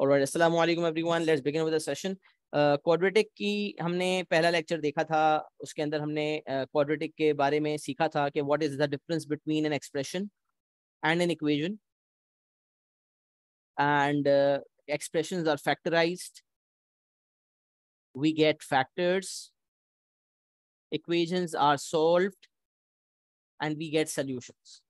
Alright अस्सलाम everyone let's begin with the session quadratic की हमने पहला लेक्चर देखा था उसके अंदर हमने क्वाड्रेटिक uh, के बारे में सीखा था कि what is the difference between an expression and an equation and expression are factorise we get factors equations are solved and we get solutions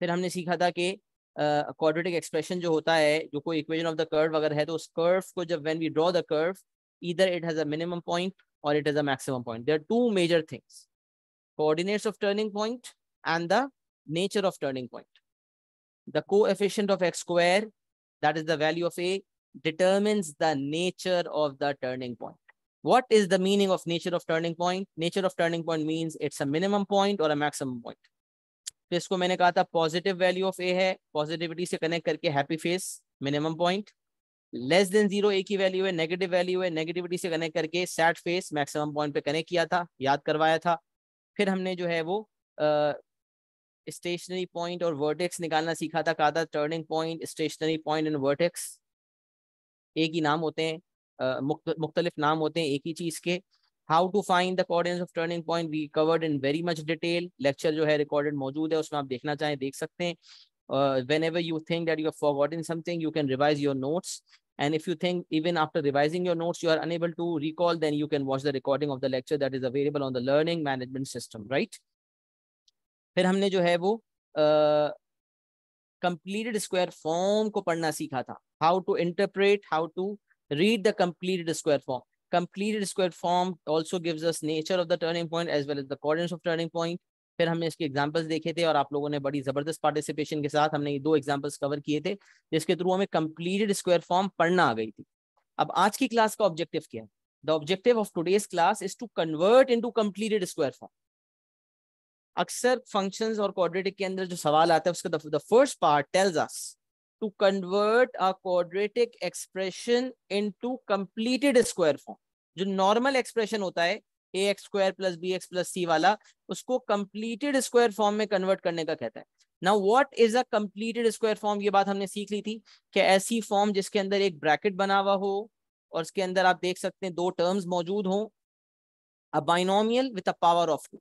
फिर हमने सीखा था कि क्वाड्रेटिक एक्सप्रेशन जो होता है जो कोई इक्वेशन ऑफ द कर्व अगर है तो उस कर्व को जब when we draw the curve इधर इट हैज मिनिमम पॉइंट और it is a maximum point there two major things coordinates of turning point and the nature of turning point the coefficient of x square that is the value of a determines the nature of the turning point what is the meaning of nature of turning point nature of turning point means it's a minimum point और a maximum point तो इसको मैंने कहा था positive value of ए है positivity से connect करके happy face minimum point less than zero a की वैल्यू है नेगेटिव वैल्यू है नेगेटिविटी से कनेक्ट करके सैड फेस मैक्सिमम पॉइंट पे कनेक्ट किया था याद करवाया था फिर हमने जो है वो स्टेशनरी पॉइंट और वर्टेक्स निकालना सीखा था कहा था turning point stationary point and vertex एक ही नाम होते हैं uh, मुख्तलिफ नाम होते हैं एक ही चीज़ के how to find the coordinates of turning point we covered in very much detail lecture जो है recorded मौजूद है उसमें आप देखना चाहें देख सकते हैं uh, whenever you think that you have forgotten something, you can revise your notes. And if you think even after revising your notes, you are unable to recall, then you can watch the recording of the lecture that is available on the learning management system, right? फिर हमने जो है वो completed square form को पढ़ना सीखा था how to interpret how to read the completed square form completed square form also gives us nature of the turning point as well as the coordinates of turning point फिर हमने इसके examples देखे थे और आप लोगों ने बड़ी जबरदस्त पार्टिसिपेशन के साथ हमने ये दो एग्जांपल्स कवर किए थे जिसके थ्रू हमें कंप्लीटेड स्क्वायर फॉर्म पढ़ना आ गई थी अब आज की क्लास का ऑब्जेक्टिव क्या है the objective of today's class is to convert into completed square form अक्सर फंक्शंस और क्वाड्रेटिक के अंदर जो सवाल आता है उसका the first part tells us to convert a quadratic expression into completed square form. जो normal expression होता है a x square plus b x plus c वाला उसको कंप्लीटेड स्क्वायर फॉर्म में कन्वर्ट करने का कहता है now what is a completed square form ये बात हमने सीख ली थी कि ऐसी फॉर्म जिसके अंदर एक ब्रैकेट बना हुआ हो और उसके अंदर आप देख सकते हैं दो टर्म्स मौजूद हो a binomial with a power of two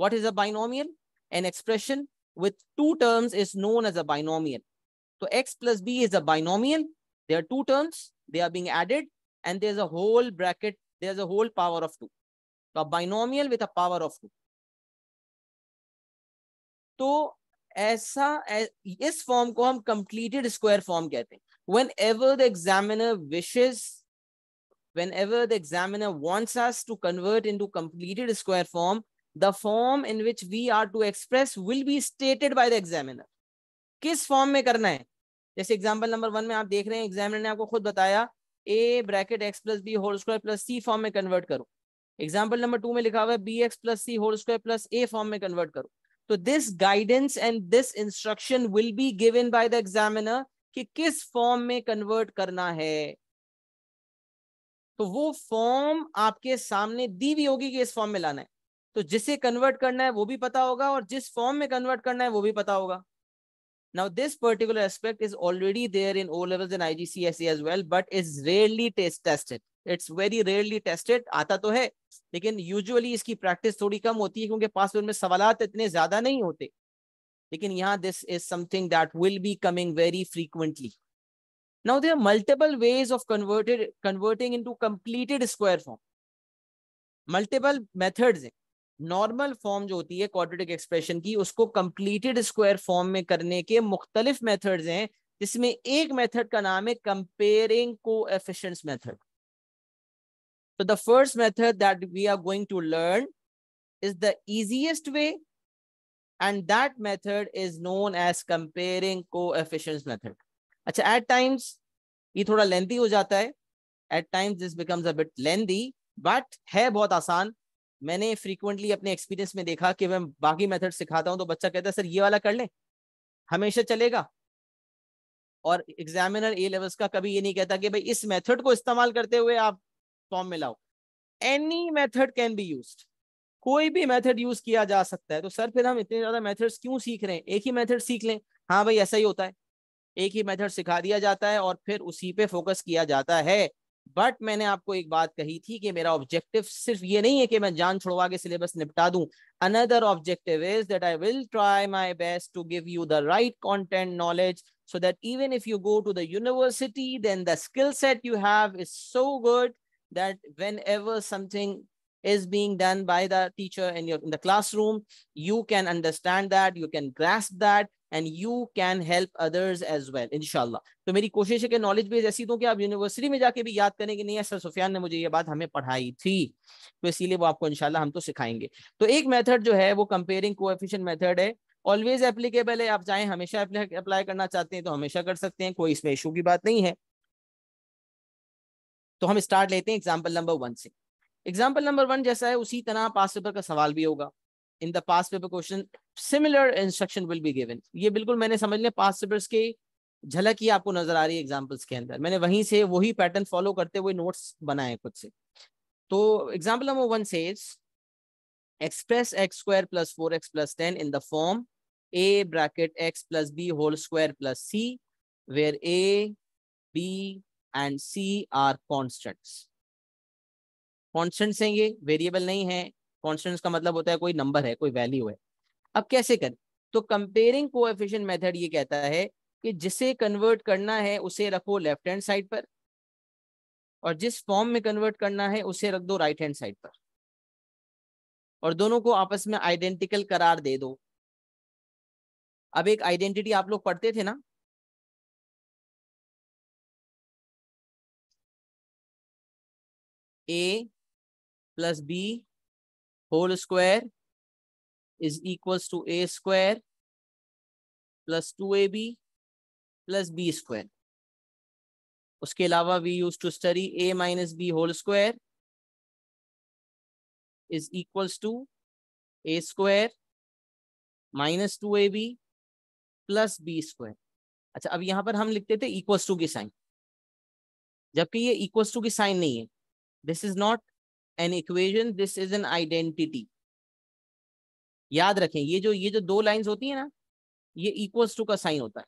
what is a binomial an expression with two terms is known as a binomial So x plus b is a binomial. There are two terms. They are being added. And there's a whole bracket. There's a whole power of 2. So a binomial with a power of 2. So this form ko hum completed square form. Kehte. Whenever the examiner wishes, whenever the examiner wants us to convert into completed square form, the form in which we are to express will be stated by the examiner. किस form में करना है जैसे example number one में आप देख रहे हैं एग्जामिनर ने आपको खुद बताया a bracket x plus b whole square plus c form में कन्वर्ट करो एग्जाम्पल नंबर टू में लिखा हुआ है b x plus c whole square plus a form में कन्वर्ट करो तो this guidance and this instruction will be given by the examiner कि किस फॉर्म में कन्वर्ट करना है तो वो फॉर्म आपके सामने दी भी होगी कि इस फॉर्म में लाना है तो जिसे कन्वर्ट करना है वो भी पता होगा और जिस फॉर्म में कन्वर्ट करना है वो भी पता होगा Now, this particular aspect is already there in O levels and IGCSE as well, but is rarely test tested. It's very rarely tested आता तो है लेकिन यूजुअली इसकी प्रैक्टिस थोड़ी कम होती है क्योंकि पास में सवाल इतने ज्यादा नहीं होते लेकिन यहाँ this is something that will be coming very frequently Now there are multiple ways of converted converting into completed square form. Multiple methods. Normal form जो होती है क्वाड्रेटिक एक्सप्रेशन की उसको कंप्लीटेड स्क्वायर फॉर्म में करने के मुख्तलिफ मेथड्स हैं जिसमें एक मेथड का नाम है comparing coefficients method the first method that we are going to learn is the easiest way and that method is known as comparing coefficients method अच्छा एट टाइम्स ये थोड़ा lengthy हो जाता है at times this becomes a bit lengthy but है बहुत आसान मैंने फ्रीक्वेंटली अपने एक्सपीरियंस में देखा कि मैं बाकी मेथड सिखाता हूँ तो बच्चा कहता है सर ये वाला कर लें हमेशा चलेगा और एग्जामिनर ए लेवल्स का कभी ये नहीं कहता कि भाई इस मेथड को इस्तेमाल करते हुए आप फॉर्म में लाओ any method can be use कोई भी मेथड यूज किया जा सकता है तो सर फिर हम इतने ज्यादा मेथड्स क्यों सीख रहे हैं एक ही मेथड सीख लें हाँ भाई ऐसा ही होता है एक ही मेथड सिखा दिया जाता है और फिर उसी पे फोकस किया जाता है बट मैंने आपको एक बात कही थी कि मेरा ऑब्जेक्टिव सिर्फ ये नहीं है कि मैं जान छोड़वा के सिलेबस निपटा दूं another objective is that I will try my best to give you the right content knowledge so that even if you go to the university then the skill set you have is so good that whenever something is being done by the teacher in your in the class you can understand that you can grasp that and you can help others as well इनशाला तो मेरी कोशिश है कि knowledge base ऐसी दूँ कि आप यूनिवर्सिटी में जाके भी याद करें कि नहीं सर सुफियान ने मुझे ये बात हमें पढ़ाई थी तो इसीलिए वो आपको इनशाला हम तो सिखाएंगे तो एक मेथड जो है वो कंपेयरिंग कोएफिशिएंट मेथड है ऑलवेज एप्लीकेबल है आप चाहें हमेशा अप्लाई करना चाहते हैं तो हमेशा कर सकते हैं कोई इसमें इशू की बात नहीं है तो हम स्टार्ट लेते हैं एग्जाम्पल नंबर वन से एग्जाम्पल नंबर वन जैसा है उसी तरह पास पेपर का सवाल भी होगा in the past paper question similar instruction will be given ये बिल्कुल मैंने समझ लिया past papers की झलक ही आपको नजर आ रही है एग्जाम्पल्स के अंदर मैंने वहीं से वही पैटर्न फॉलो करते हुए नोट्स बनाए खुद से तो example number one says express x square plus four x plus ten in the form a bracket x plus b whole square plus c where a b and c are constants constants हैं ये variable नहीं है constant का मतलब होता है कोई number है कोई वैल्यू है अब कैसे करें तो कंपेयरिंग को मेथड ये कहता है कि जिसे कन्वर्ट करना है उसे रखो लेफ्ट हैंड साइड पर और जिस फॉर्म में कन्वर्ट करना है उसे रख दो राइट हैंड साइड पर और दोनों को आपस में आइडेंटिकल करार दे दो अब एक आइडेंटिटी आप लोग पढ़ते थे ना a plus b whole square is equal to a square plus two a b plus b square उसके अलावा we use to study a minus b whole square is equal to a square minus two a b plus b square अच्छा अब यहां पर हम लिखते थे equal to की साइन जबकि ये इक्वल टू की साइन नहीं है this is not an equation this is an identity याद रखें ये जो ये जो दो लाइंस होती है ना ये इक्वल्स टू का साइन होता है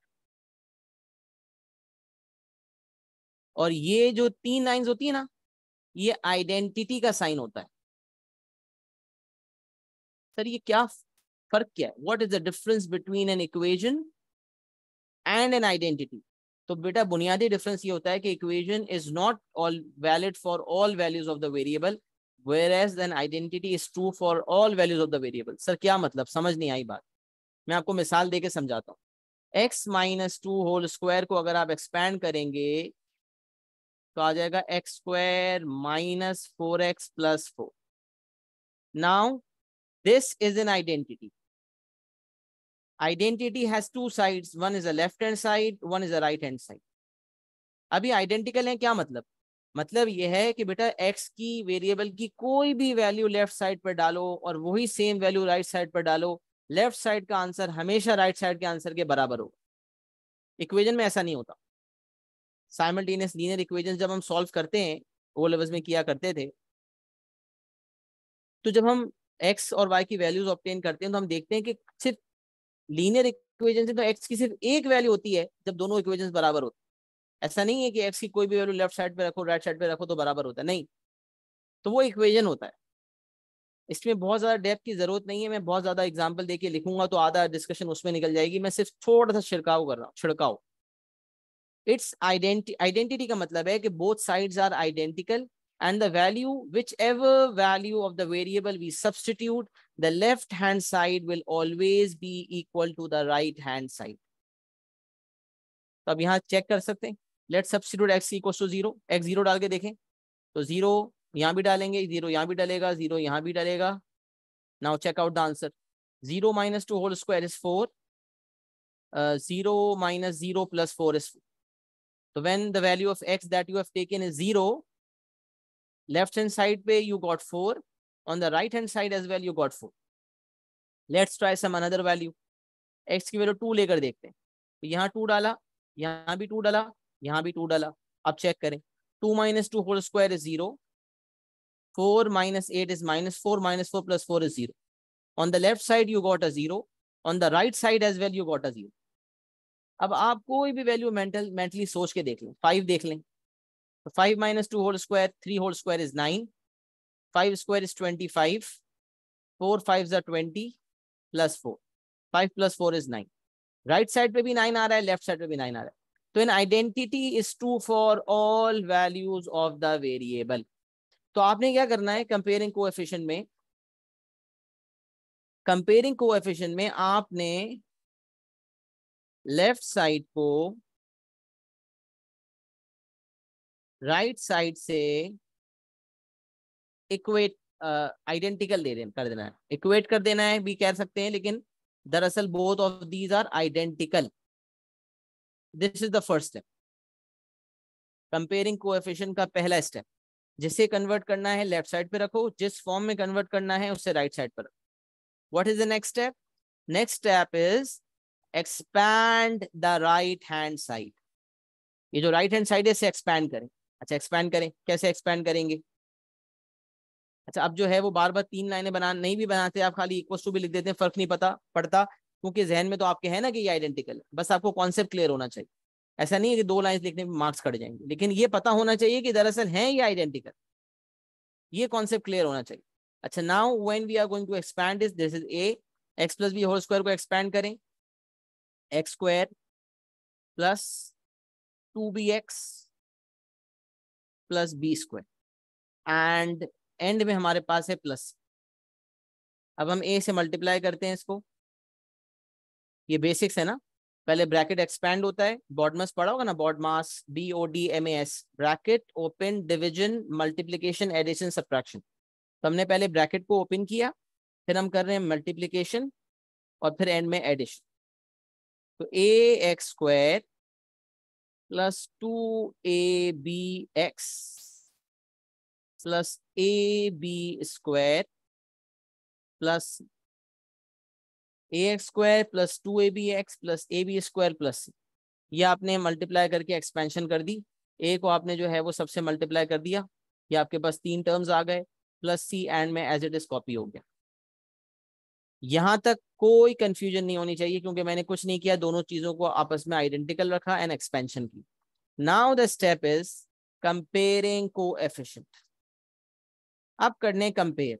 और ये जो तीन लाइंस होती है ना ये आइडेंटिटी का साइन होता है सर ये क्या फर्क क्या है what is the difference between an equation and an identity तो बेटा बुनियादी डिफरेंस ये होता है कि equation is not all valid for all values of the variable whereas an identity is true for all values of the variable sir kya matlab samajh nahi aayi baat मैं आपको मिसाल के समझाता हूँ x minus two whole square को अगर आप expand करेंगे तो आ जाएगा x square minus four x plus four now this is an identity identity has two sides one is a left hand side one is a right hand side अभी identical है क्या मतलब मतलब यह है कि बेटा एक्स की वेरिएबल की कोई भी वैल्यू लेफ्ट साइड पर डालो और वही सेम वैल्यू राइट साइड पर डालो लेफ्ट साइड का आंसर हमेशा राइट साइड के आंसर के बराबर होगा इक्वेजन में ऐसा नहीं होता साइमल्टेनियस लीनियर इक्वेजन जब हम सॉल्व करते हैं वो लेवल्स में किया करते थे तो जब हम एक्स और वाई की वैल्यूज ऑप्टेन करते हैं तो हम देखते हैं कि सिर्फ लीनियर इक्वेजन से तो एक्स की सिर्फ एक वैल्यू होती है जब दोनों इक्वेजन बराबर होते हैं ऐसा नहीं है कि एक्स की कोई भी वैल्यू लेफ्ट साइड पे रखो राइट साइड पे रखो तो बराबर होता है नहीं तो वो इक्वेजन होता है इसमें बहुत ज़्यादा डेप्थ की ज़रूरत नहीं है मैं बहुत ज़्यादा एग्जाम्पल दे के लिखूंगा तो आधा डिस्कशन उसमें निकल जाएगी मैं सिर्फ थोड़ा सा छिड़काव कर रहा हूँ छिड़काव इट्स आइडेंटिटी आइडेंटिटी का मतलब है कि both sides are identical and the value whichever value of the variable we substitute the left hand side will always be equal to the right hand side तो अब यहाँ चेक कर सकते हैं let substitute x equal to zero x zero डाल के देखें तो जीरो यहाँ भी डालेंगे जीरो यहाँ भी डालेगा जीरो यहाँ भी डालेगा now check out the answer zero minus two whole square is four zero minus zero plus four is तो when the value of x that you have taken is zero left hand side पे you got four on the right hand side as well you got four let's try some another value x की value two लेकर देखते हैं तो यहां 2 डाला यहाँ भी टू डाला यहाँ भी टू डाला अब चेक करें two minus two whole square is zero four minus eight is minus four minus four plus four is zero on the left side you got a zero on the right side as well you got a zero अब आप कोई भी value mental mentally सोच के देख लें five देख लें तो five minus two whole square three whole square is nine five square is twenty five four five ज़ा twenty plus four five plus four is nine right side पे भी नाइन आ रहा है लेफ्ट साइड पे भी नाइन आ रहा है तो an identity is true for all values of the variable तो आपने क्या करना है कंपेयरिंग को में कंपेयरिंग को में आपने लेफ्ट साइड को राइट right साइड से इक्वेट आइडेंटिकल uh, दे देना कर देना है इक्वेट कर देना है भी कह सकते हैं लेकिन दरअसल both of these are identical this is the first step comparing coefficient का पहला स्टेप जिसे कन्वर्ट करना है लेफ्ट साइड पे रखो जिस फॉर्म में कन्वर्ट करना है उससे राइट साइड पर रखो what is the next step next step is expand the right hand side ये जो राइट हैंड साइड है इसे एक्सपैंड करें अच्छा एक्सपैंड करें कैसे एक्सपैंड करेंगे अच्छा अब जो है वो बार बार तीन लाइनें बना नहीं भी बनाते आप खाली इक्वल टू भी लिख देते हैं फर्क नहीं पता पड़ता क्योंकि जहन में तो आपके है ना कि ये आइडेंटिकल है बस आपको कॉन्सेप्ट क्लियर होना चाहिए ऐसा नहीं है कि दो लाइन्स लिखने में मार्क्स कट जाएंगे लेकिन ये पता होना चाहिए कि दरअसल है ये आइडेंटिकल ये कॉन्सेप्ट क्लियर होना चाहिए अच्छा now when we are going to expand this this is a x plus b whole square को एक्सपैंड करें x square plus two b x plus b square and and में हमारे पास है plus अब हम ए से मल्टीप्लाई करते हैं इसको ये बेसिक्स है ना पहले ब्रैकेट एक्सपैंड होता है बॉडमास पढ़ा होगा ना BODMAS B O D M A S bracket open division multiplication addition subtraction तो हमने पहले ब्रैकेट को ओपन किया फिर हम कर रहे हैं मल्टीप्लीकेशन और फिर एंड में एडिशन तो a x square plus two a b x plus a b square plus a x square plus two a b x plus a b square plus ये आपने मल्टीप्लाई करके एक्सपेंशन कर दी ए को आपने जो है वो सबसे मल्टीप्लाई कर दिया ये आपके पास तीन टर्म्स आ गए प्लस सी एंड में एज इट इज कॉपी हो गया यहाँ तक कोई कंफ्यूजन नहीं होनी चाहिए क्योंकि मैंने कुछ नहीं किया दोनों चीजों को आपस में आइडेंटिकल रखा एंड एक्सपेंशन की now the step is comparing coefficient अब करने कंपेयर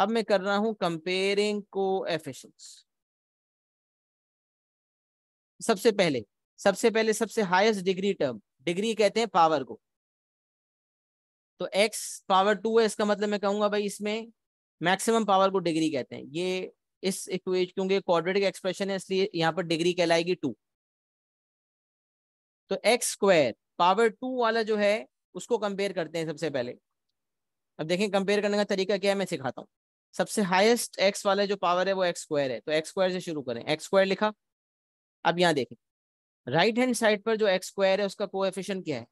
अब मैं कर रहा हूं कंपेयरिंग को सबसे पहले सबसे पहले सबसे हाईएस्ट डिग्री टर्म डिग्री कहते हैं पावर को तो x पावर टू है इसका मतलब मैं कहूंगा भाई इसमें मैक्सिमम पावर को डिग्री कहते हैं ये इस इक्वेज क्योंकि क्वाड्रेटिक एक्सप्रेशन है इसलिए यहां पर डिग्री कहलाएगी टू तो एक्स स्क्वायर पावर टू वाला जो है उसको कंपेयर करते हैं सबसे पहले अब देखें कंपेयर करने का तरीका क्या है मैं सिखाता हूं सबसे हाईएस्ट एक्स वाला जो पावर है वो एक्स स्क्वायर है तो एक्स स्क्वायर से शुरू करें एक्स स्क्वायर लिखा अब यहाँ देखें राइट हैंड साइड पर जो एक्स स्क्वायर है उसका कोएफिशिएंट क्या है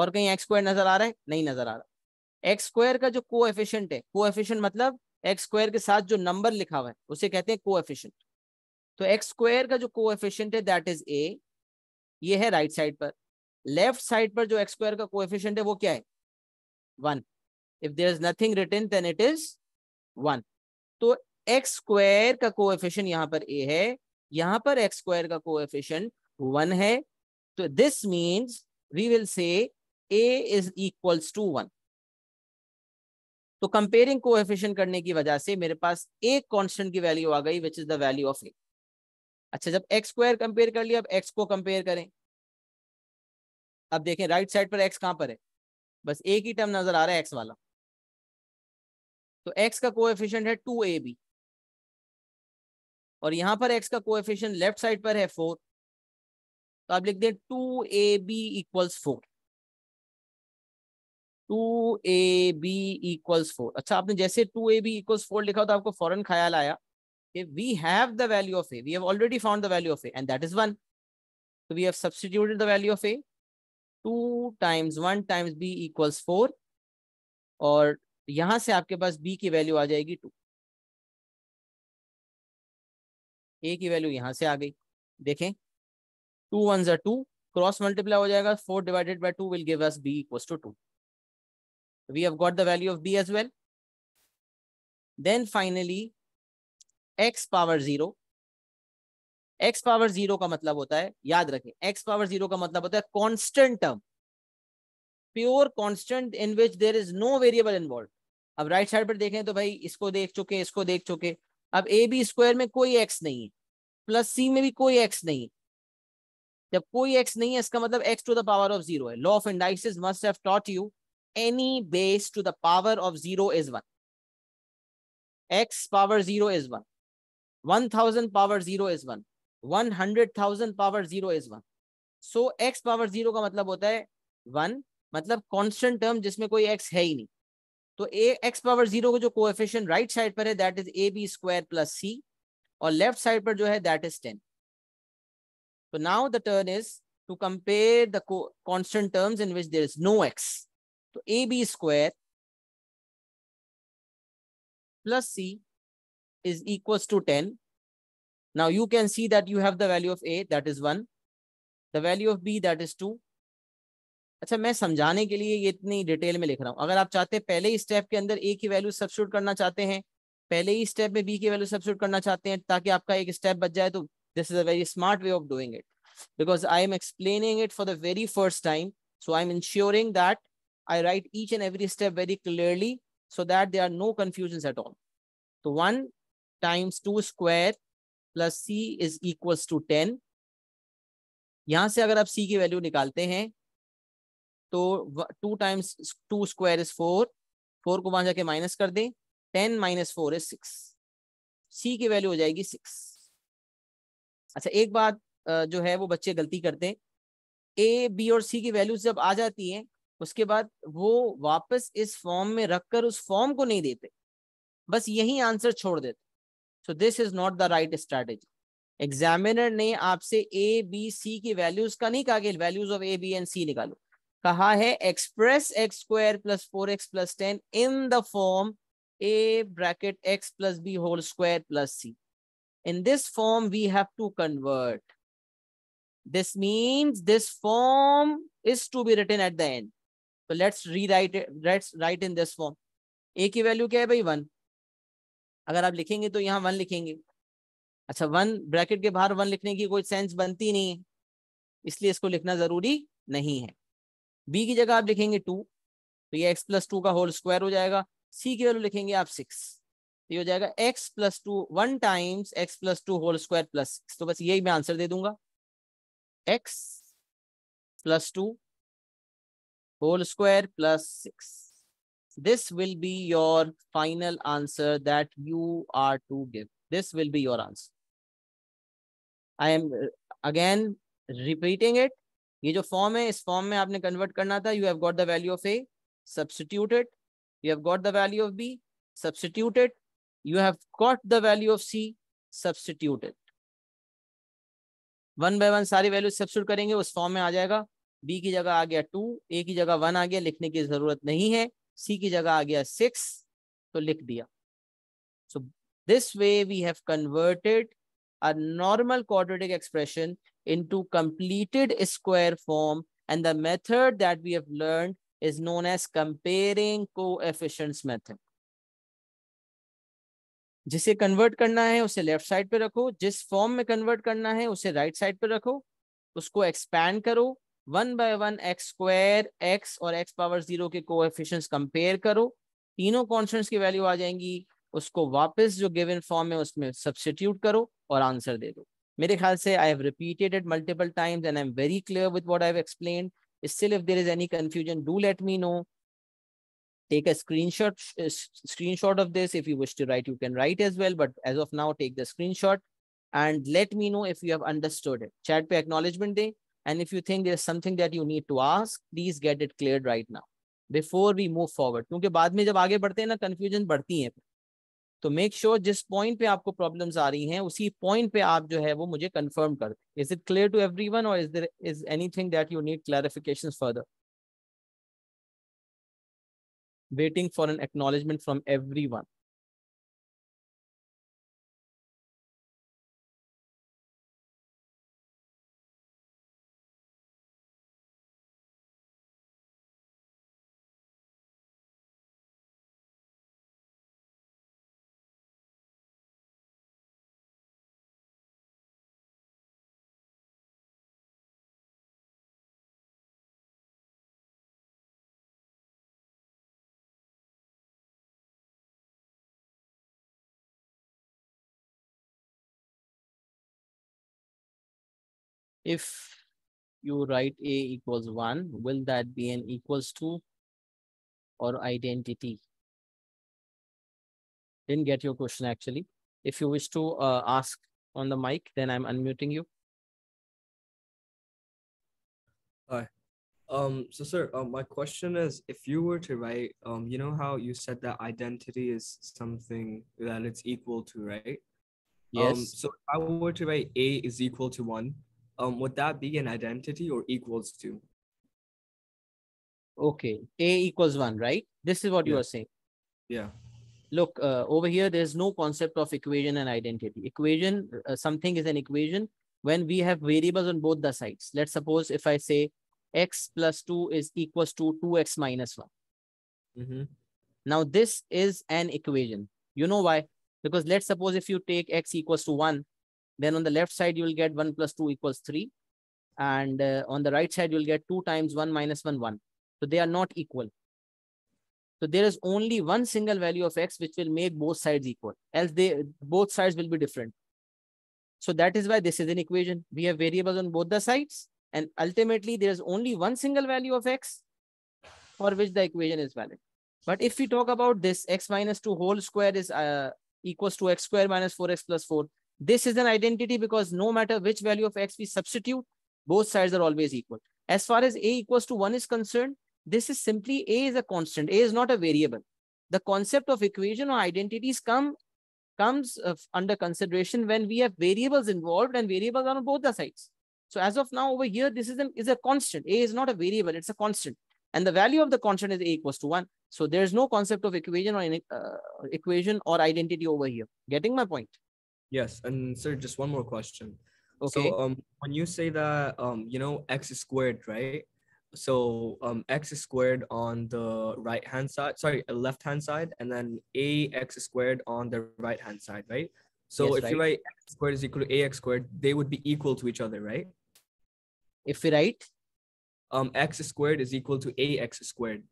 और कहीं एक्स स्क्वायर नजर आ रहा है नहीं नजर आ रहा एक्स स्क्वायर का जो कोएफिशिएंट है कोएफिशिएंट मतलब एक्स स्क्वायर के साथ जो नंबर लिखा हुआ है उसे कहते हैं कोएफिशिएंट तो एक्स स्क्वायर का जो कोएफिशिएंट है दैट इज ए ये है राइट right साइड पर लेफ्ट साइड पर जो एक्स स्क्वायर का कोएफिशिएंट है वो क्या है one if there is nothing written then it is one तो एक्स स्क्वायर का कोएफिशिएंट यहां पर ए है यहां पर एक्स स्क्वायर का कोएफिशिएंट वन है तो this means we will say a is equals to one तो कंपेयरिंग कोएफिशिएंट करने की वजह से मेरे पास एक कांस्टेंट की वैल्यू आ गई which is the value of a अच्छा जब एक्स स्क्वायर कंपेयर कर लिया अब एक्स को कंपेयर करें अब देखें राइट साइड पर एक्स कहां पर है बस एक ही टर्म नजर आ रहा है एक्स वाला तो एक्स का कोएफिशिएंट है टू ए बी और यहां पर एक्स का कोएफिशिएंट लेफ्ट साइड पर है फोर तो आप लिख दें two a b equals four two a b equals four अच्छा आपने जैसे two a b equals four लिखा तो आपको फॉरन ख्याल आया कि we have the value of a we have already found the value of a and that is one So we have substituted the value of a two times one times b equals four और तो यहां से आपके पास B की value आ जाएगी to ए की value यहां से आ गई देखें टू वन जर टू क्रॉस मल्टीप्लाई हो जाएगा four divided by two will give us b equal to two we have got the value of b as well then finally x power zero x power zero का मतलब होता है याद रखें x power zero का मतलब होता है constant term pure constant in which there is no variable involve अब राइट साइड पर देखें तो भाई इसको देख चुके इसको देख चुके अब ए बी स्क्वायर में कोई एक्स नहीं है प्लस सी में भी कोई एक्स नहीं है जब कोई एक्स नहीं है इसका मतलब x to the power of zero है law of indices must have taught you any base to the power of zero is one x power zero is one one thousand power zero is one one hundred thousand power zero is one so x power zero का मतलब होता है one मतलब constant term जिसमें कोई x है ही नहीं तो ए एक्स पावर जीरो को जो कोएफिशिएंट राइट साइड पर है that is a b square plus c और लेफ्ट साइड पर जो है दैट इज टेन तो now the turn is to compare the constant terms in which there is no x तो a b square plus c is equal to ten now you can see that you have the value of a that is one the value of b that is two अच्छा मैं समझाने के लिए ये इतनी detail में लिख रहा हूँ अगर आप चाहते हैं पहले ही स्टेप के अंदर ए की वैल्यू सब्सिट्यूट करना चाहते हैं पहले ही स्टेप में बी की वैल्यू सब्सिट्यूट करना चाहते हैं ताकि आपका एक स्टेप बच जाए तो this is a very smart way of doing it because I am explaining it for the very first time so I am ensuring that I write each and every step very clearly so that they are no confusion at all तो one times two square plus c is equals to ten यहां से अगर आप सी की value निकालते हैं तो two times two square is four four को वहां जाके माइनस कर दें ten minus four is six c की वैल्यू हो जाएगी सिक्स अच्छा एक बात जो है वो बच्चे गलती करते हैं ए बी और सी की वैल्यूज जब आ जाती हैं उसके बाद वो वापस इस फॉर्म में रखकर उस फॉर्म को नहीं देते बस यही आंसर छोड़ देते so this is not the right strategy examiner ने आपसे ए बी सी की वैल्यूज का नहीं कहा कि values of a b and c निकालो कहा है express x square plus four x plus ten in the form a bracket x plus b whole square plus c in this form we have to convert this means this form is to be written at the end so let's rewrite it let's write in this form a की वैल्यू क्या है भाई one अगर आप लिखेंगे तो यहाँ वन लिखेंगे अच्छा वन ब्रैकेट के बाहर वन लिखने की कोई सेंस बनती नहीं है इसलिए इसको लिखना जरूरी नहीं है बी की जगह आप लिखेंगे टू तो ये एक्स प्लस टू का होल स्क्वायर हो जाएगा सी की वैल्यू लिखेंगे आप सिक्स तो ये हो जाएगा x plus two one times x plus two whole square plus six तो बस यही मैं आंसर दे दूंगा x plus two whole square plus six this will be your final answer that you are to give this will be your answer I am again repeating it ये जो form है इस फॉर्म में आपने convert करना था you have got the value of a substituted you have got the value of b substituted you have got the value of c substituted one by one सारी value substitute करेंगे उस form में आ जाएगा B की जगह आ गया to ए की जगह वन आ गया लिखने की जरूरत नहीं है सी की जगह आ गया सिक्स तो लिख दिया so this way we have converted a normal quadratic expression into completed square form. And the method that we have learned is known as comparing coefficients method. जिसे कन्वर्ट करना है उसे लेफ्ट साइड पे रखो जिस फॉर्म में convert करना है उसे राइट right साइड पे रखो उसको एक्सपैंड करो one by one x square x और एक्स पावर जीरो के कोएफिशिएंट्स कंपेयर करो तीनों कॉन्स्टेंट्स की वैल्यू आ जाएंगी उसको वापस जो गिवन फॉर्म है उसमें सब्सटीट्यूट करो और आंसर दे दो मेरे ख्याल से I have repeated it multiple times and I am very clear with what I have explain still if there is any confusion do let me know take a screenshot screenshot of this if you wish to write you can write as well but as of now take the screenshot and let me know if you have understood it chat पे acknowledgement दे and if you think there is something that you need to ask please get it clear right now before we move forward क्योंकि बाद में जब आगे बढ़ते हैं ना कंफ्यूजन बढ़ती है तो मेक श्योर sure जिस पॉइंट पे आपको प्रॉब्लम्स आ रही हैं उसी पॉइंट पे आप जो है वो मुझे कंफर्म कर is it clear to everyone और is there is anything that you need clarification further waiting for an acknowledgement from everyone if you write a equals 1, will that be an equals to or identity? Didn't get your question actually. If you wish to uh, ask on the mic, then I'm unmuting you. Hi. Um, so sir, um, my question is, if you were to write, um, you know how you said that identity is something that it's equal to, right? Um, yes. Um, so if I were to write A is equal to one, um, would that be an identity or equals to? Okay, A equals one, right? This is what yeah. you are saying. Yeah. Look, uh, over here, there's no concept of equation and identity. Equation, uh, something is an equation when we have variables on both the sides. Let's suppose if I say x plus 2 is equals to 2x minus 1. Mm -hmm. Now, this is an equation. You know why? Because let's suppose if you take x equals to 1, then on the left side, you will get 1 plus 2 equals 3. And uh, on the right side, you'll get 2 times 1 minus 1, 1. So they are not equal. So there is only one single value of x which will make both sides equal. Else they both sides will be different. So that is why this is an equation. We have variables on both the sides. And ultimately, there is only one single value of x for which the equation is valid. But if we talk about this, x minus 2 whole square is uh, equals to x square minus 4x plus 4. This is an identity because no matter which value of x we substitute, both sides are always equal. As far as a equals to 1 is concerned, this is simply a is a constant. A is not a variable. The concept of equation or identities come comes uh, under consideration when we have variables involved and variables are on both the sides. So as of now over here, this is, an, is a constant. A is not a variable, it's a constant. And the value of the constant is a equals to 1. So there's no concept of equation or uh, equation or identity over here. Getting my point? Yes, and sir, just one more question. Okay. So um, when you say that um, you know x is squared, right? So um, x is squared on the right hand side, sorry, uh, left hand side, and then a x is squared on the right hand side, right? So yes, if right. you write x squared is equal to ax squared, they would be equal to each other, right? If we write, um, x squared is equal to ax squared.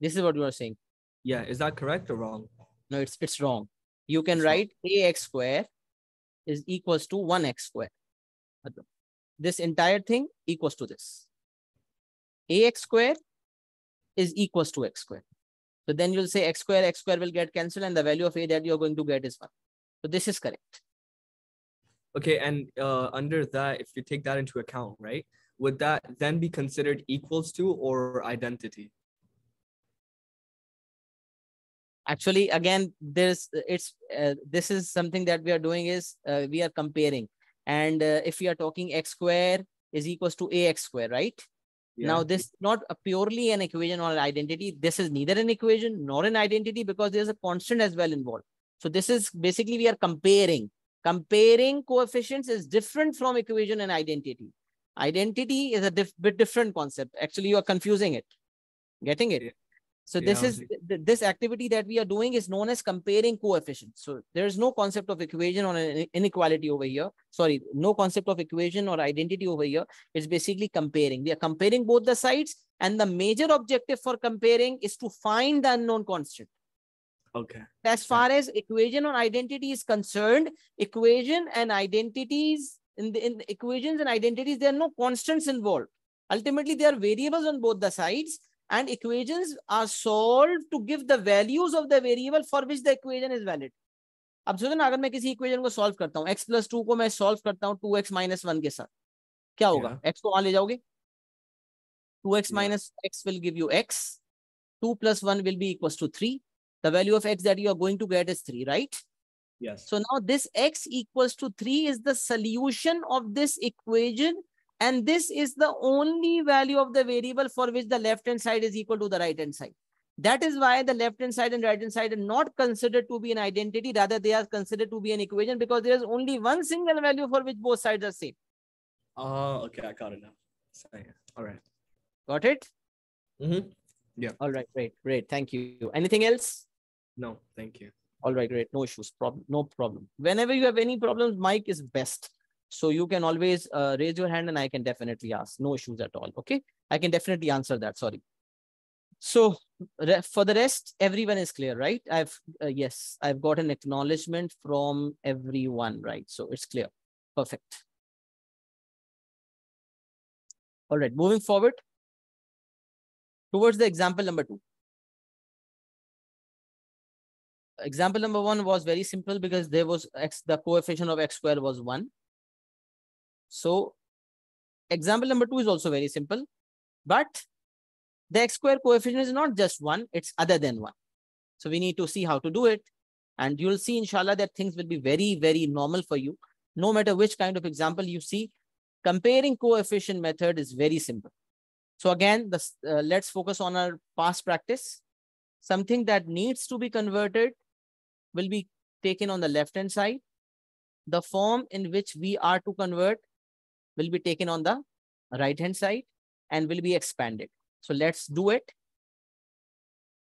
This is what you are saying. Yeah, is that correct or wrong? No, it's it's wrong you can write ax square is equals to 1x square. This entire thing equals to this. ax square is equals to x square. So then you'll say x square, x square will get cancelled and the value of a that you're going to get is 1. So this is correct. Okay, and uh, under that, if you take that into account, right, would that then be considered equals to or identity? actually again there's it's uh, this is something that we are doing is uh, we are comparing and uh, if we are talking x square is equals to ax square right yeah. now this not purely an equation or an identity this is neither an equation nor an identity because there's a constant as well involved so this is basically we are comparing comparing coefficients is different from equation and identity identity is a diff bit different concept actually you are confusing it getting it yeah so yeah, this is th this activity that we are doing is known as comparing coefficients. So there is no concept of equation or an inequality over here. Sorry, no concept of equation or identity over here. It's basically comparing. We are comparing both the sides, and the major objective for comparing is to find the unknown constant. Okay. As far as equation or identity is concerned, equation and identities in the, in the equations and identities, there are no constants involved. Ultimately, there are variables on both the sides, and equations are solved to give the values of the variable for which the equation is valid. अब सोचो ना अगर मैं किसी equation को solve करता हूँ plus two को मैं सॉल्व करता हूँ two x minus one के साथ क्या होगा x को वहां ले जाओगे x minus x will give you x two plus one will be equal to three the value of x that you are going to get is 3 right yes so now this x equals to 3 is the solution of this equation and this is the only value of the variable for which the left-hand side is equal to the right-hand side. That is why the left-hand side and right-hand side are not considered to be an identity. Rather, they are considered to be an equation because there is only one single value for which both sides are same. Oh, uh, okay. I got it now. Sorry. All right. Got it? Mm-hmm. Yeah. All right. Great. Great. Thank you. Anything else? No, thank you. All right. Great. No issues. Problem. No problem. Whenever you have any problems, Mike is best. So you can always uh, raise your hand and I can definitely ask. No issues at all. Okay. I can definitely answer that. Sorry. So for the rest, everyone is clear, right? I've, uh, yes, I've got an acknowledgement from everyone, right? So it's clear. Perfect. All right, moving forward towards the example number two. Example number one was very simple because there was x, the coefficient of x square was one. So example number two is also very simple, but the x square coefficient is not just one, it's other than one. So we need to see how to do it. And you'll see inshallah that things will be very, very normal for you. No matter which kind of example you see, comparing coefficient method is very simple. So again, the, uh, let's focus on our past practice. Something that needs to be converted will be taken on the left-hand side. The form in which we are to convert will be taken on the right hand side and will be expanded. So let's do it.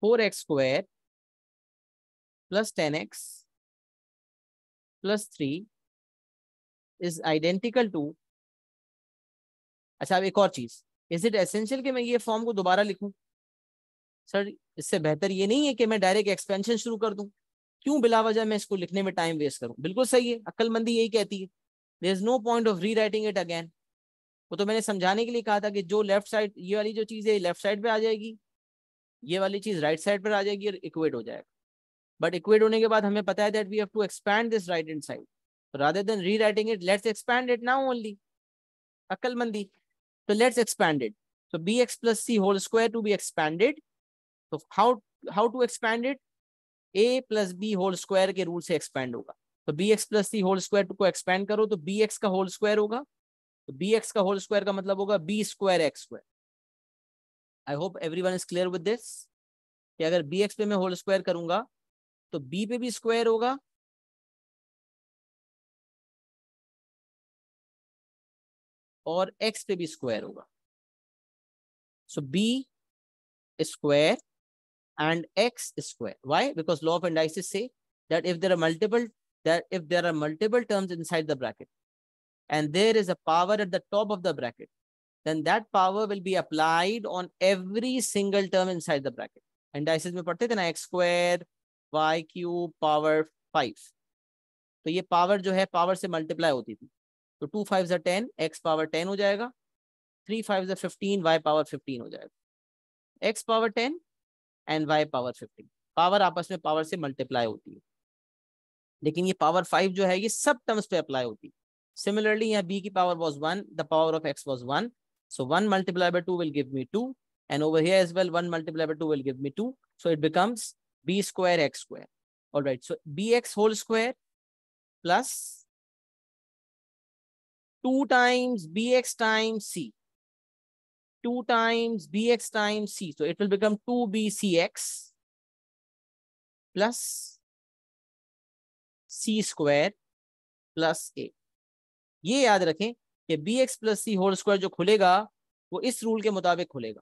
4x square plus 10x plus 3 is identical to अच्छा अब एक और चीज is it essential कि मैं ये form को दोबारा लिखूं सर इससे बेहतर ये नहीं है कि मैं डायरेक्ट एक्सपेंशन शुरू कर दूं क्यों बिलावजा मैं इसको लिखने में टाइम वेस्ट करूं बिल्कुल सही है अक्लमंदी यही कहती है there is no point of rewriting it again वो तो मैंने समझाने के लिए कहा था कि जो लेफ्ट साइड ये वाली जो चीज़ है लेफ्ट साइड पर आ जाएगी ये वाली चीज़ राइट साइड पर आ जाएगी और इक्वेट हो जाएगा बट इक्वेट होने के बाद हमें पता है रूल से एक्सपैंड होगा तो b x plus c whole square को एक्सपेंड करो तो बी एक्स का होल स्क्वायर होगा तो बी एक्स का होल स्क्वायर का मतलब होगा b square x square I hope everyone is clear with this कि अगर बी एक्स पे मैं होल स्क्वायर करूंगा तो बी पे भी स्क्वायर होगा और एक्स पे भी स्क्वायर होगा so b square and x square. Why? Because law of indices say that if there are multiple that if there are multiple terms inside the bracket and there is a power at the top of the bracket, then that power will be applied on every single term inside the bracket. Indices में पढ़ते थे ना x square, y cube, power 5. तो ye power jo hai power se multiply hoti thi. तो two fives are ten, x power ten ho jayega. Three fives are fifteen, y power fifteen ho jayega. x power ten and y power fifteen. Power आपस में power से multiply होती है लेकिन ये power five जो है ये सब टर्म्स पे अप्लाई होती सिमिलरली यहाँ बी की power was one the power of x was one so one multiply by two will give me two and over here as well one multiply by two will give me two so it becomes b square x square all right so b x whole square plus two times b x time c two times b x time c so it will become two b c x plus c square plus a ये याद रखें कि b x plus c whole square जो खुलेगा वो इस rule के मुताबिक खुलेगा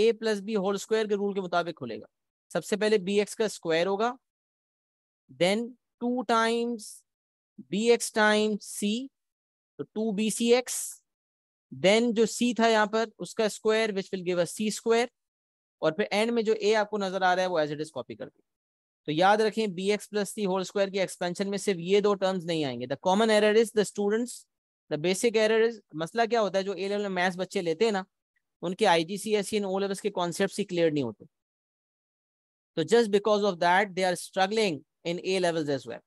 a plus b whole square के रूल के मुताबिक खुलेगा सबसे पहले बी एक्स का स्क्वायर होगा then two times b x time c तो two b c x then जो सी था यहाँ पर उसका square which will give a c square और फिर एंड में जो ए आपको नजर आ रहा है वो एज इट इज कॉपी कर दी तो याद रखें b x plus c whole square की एक्सपेंशन में सिर्फ ये दो टर्म्स नहीं आएंगे the common error is the students the basic error is मसला क्या होता है जो ए लेवल में मैथ्स बच्चे लेते हैं ना उनके I G C S C O levels के कॉन्सेप्ट ही क्लियर नहीं होते तो just because of that they are struggling in A levels as well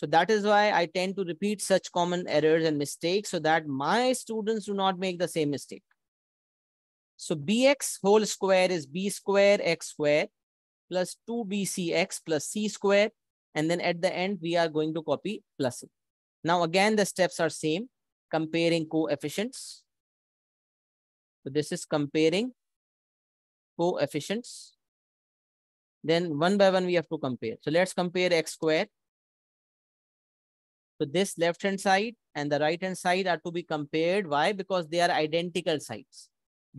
So that is why I tend to repeat such common errors and mistakes so that my students do not make the same mistake. So bx whole square is b square x square plus 2bcx plus c square, And then at the end, we are going to copy plus Now again, the steps are same, comparing coefficients. So this is comparing coefficients. Then one by one, we have to compare. So let's compare x square. So this left hand side and the right hand side are to be compared. Why? Because they are identical sides.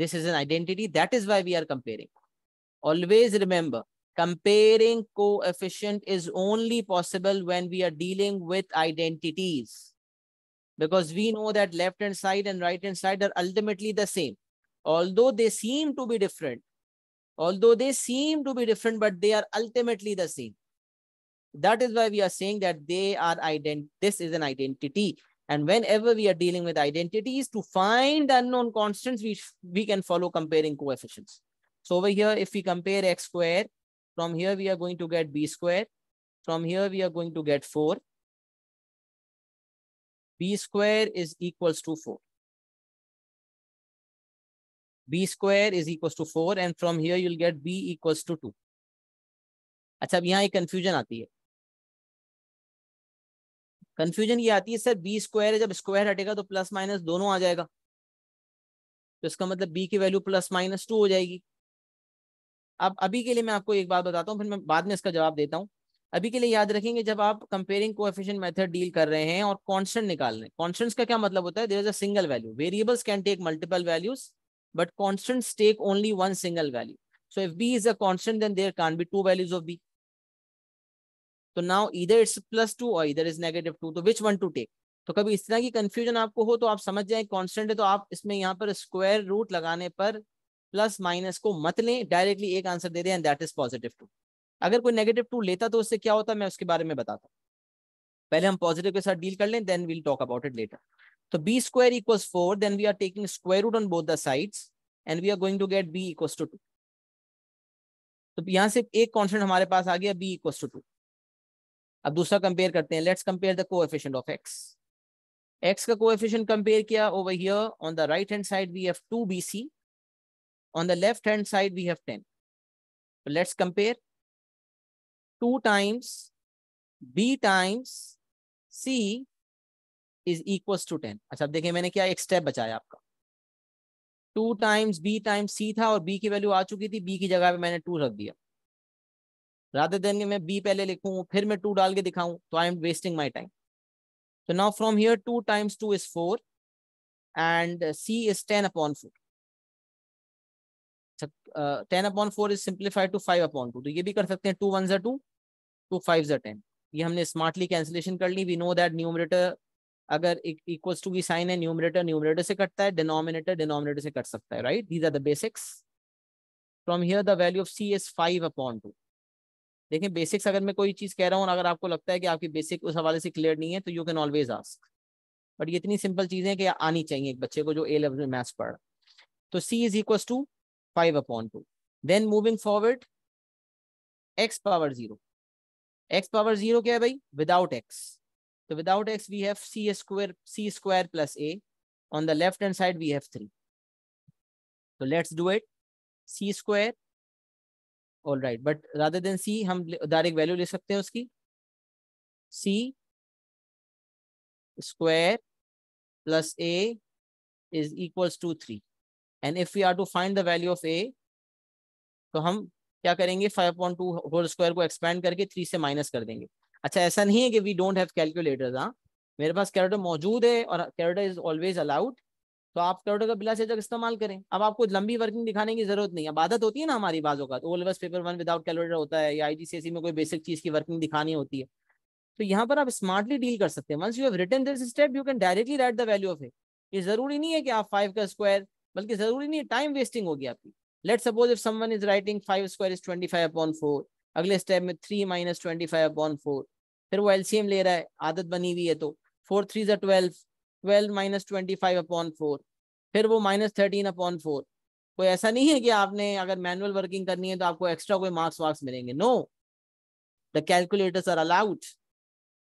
This is an identity. That is why we are comparing. Always remember, Comparing coefficient is only possible when we are dealing with identities because we know that left hand side and right hand side are ultimately the same. Although they seem to be different, although they seem to be different, but they are ultimately the same. That is why we are saying that they are ident. This is an identity. And whenever we are dealing with identities, to find unknown constants, we, we can follow comparing coefficients. So over here, if we compare x square From here, we are going to get b square. From here, we are going to get 4. b square is equals to 4. b square is equals to 4 and from here you'll get b equals to 2. acha ab yahan ek confusion aati hai confusion ये आती है sir B square है जब square हटेगा तो plus minus दोनों आ जाएगा तो इसका मतलब बी की वैल्यू प्लस माइनस टू हो जाएगी अब अभी के लिए मैं आपको एक बात बताता हूँ फिर मैं बाद में इसका जवाब देता हूँ अभी के लिए याद रखेंगे जब आप कंपेयरिंग कोएफिशिएंट मेथड डील कर रहे हैं और कांस्टेंट निकाल रहे हैं कॉन्स्टेंट्स का क्या मतलब होता है there is a single value variables can take multiple values but constants take only one single value so if b is a constant then there can't be two values of b तो now इधर it's plus two और इधर is negative to तो which one two take तो कभी इस तरह की कंफ्यूजन आपको हो तो आप समझ जाए कॉन्स्टेंट है तो आप इसमें यहाँ पर स्क्वायर रूट लगाने पर प्लस माइनस को मत लें डायरेक्टली एक आंसर दे दें and that is positive two अगर कोई नेगेटिव टू लेता तो उससे क्या होता मैं उसके बारे में बताता पहले हम पॉजिटिव के साथ डील कर लें then will talk about it later तो b square equal four then we are taking square root on both the sides and we are going to get b equals to two तो यहाँ से एक constant हमारे पास आ गया B equals to to अब दूसरा कंपेयर करते हैं let's compare the coefficient of x x का कोएफिशिएंट कंपेयर किया over here on the right hand side we have to b c On the left hand side, we have 10. So let's compare 2 times B times C is equals to 10. अच्छा देखिए मैंने क्या एक step बचाया आपका two times b times c था और B की वैल्यू आ चुकी थी बी की जगह पे मैंने टू रख दिया राधे देन के मैं बी पहले लिखूं फिर मैं टू डाल के दिखाऊं तो I am wasting my time तो now from here two times two is four and c is ten upon four ten upon four is simplified to five upon two तो ये भी कर सकते हैं टू वन जो टू टू फाइव जो ten ये हमने स्मार्टली कैंसिलेशन कर ली वी नो दैट न्यूमरेटर अगर इक्वल्स टू की साइन है न्यूमरेटर न्यूमरेटर से कटता है डिनोमिनेटर डिनोमिनेटर से कट सकता है right these are the basics from here the value of c is five upon two देखिए बेसिक्स अगर मैं कोई चीज़ कह रहा हूँ अगर आपको लगता है कि आपकी बेसिक उस हवाले से क्लियर नहीं है तो you can always ask but ये इतनी सिंपल चीज़ें कि आनी चाहिए एक बच्चे को जो ए लेवल में मैथ्स पढ़ तो c is equal to 5 upon 2. Then moving forward, x power 0. x power 0 kya है भाई? Without x. So without x, we have c square, c square plus a. On the left hand side, we have 3. So let's do it. c square. All right. But rather than c, hum direct value le sakte hain uski c square plus a is equals to 3. And if you are to find the value of a तो हम क्या करेंगे five point two whole square को expand करके three से minus कर देंगे अच्छा ऐसा नहीं है कि वी डोंट हैव कैलकुलेटर हाँ मेरे पास कैरेटर मौजूद है और कैरेटर इज ऑलवेज अलाउड तो आप कैरेटर का बिला से जब इस्तेमाल करें अब आपको लंबी वर्किंग दिखाने की जरूरत नहीं है आदत होती है ना हमारी बाजों का ओल तो पेपर वन विदाउट कैलकुलेटर होता है या आई e में कोई बेसिक चीज की वर्किंग दिखानी होती है तो यहाँ पर आप स्मार्टली डील कर सकते हैं once you have written this step you can directly write the value of a ये जरूरी नहीं है कि आप फाइव का स्क्वायर बल्कि जरूरी नहीं टाइम वेस्टिंग होगी आपकी let suppose if someone is writing five square is twenty five upon four अगले स्टेप में three minus twenty five upon four फिर वो एलसीएम ले रहा है आदत बनी हुई है तो फोर थ्री जो twelve twelve minus twenty five upon four फिर वो माइनस थर्टीन अपॉन फोर कोई ऐसा नहीं है कि आपने अगर मैनुअल वर्किंग करनी है तो आपको एक्स्ट्रा कोई मार्क्स वार्क्स मिलेंगे no the calculators are allowed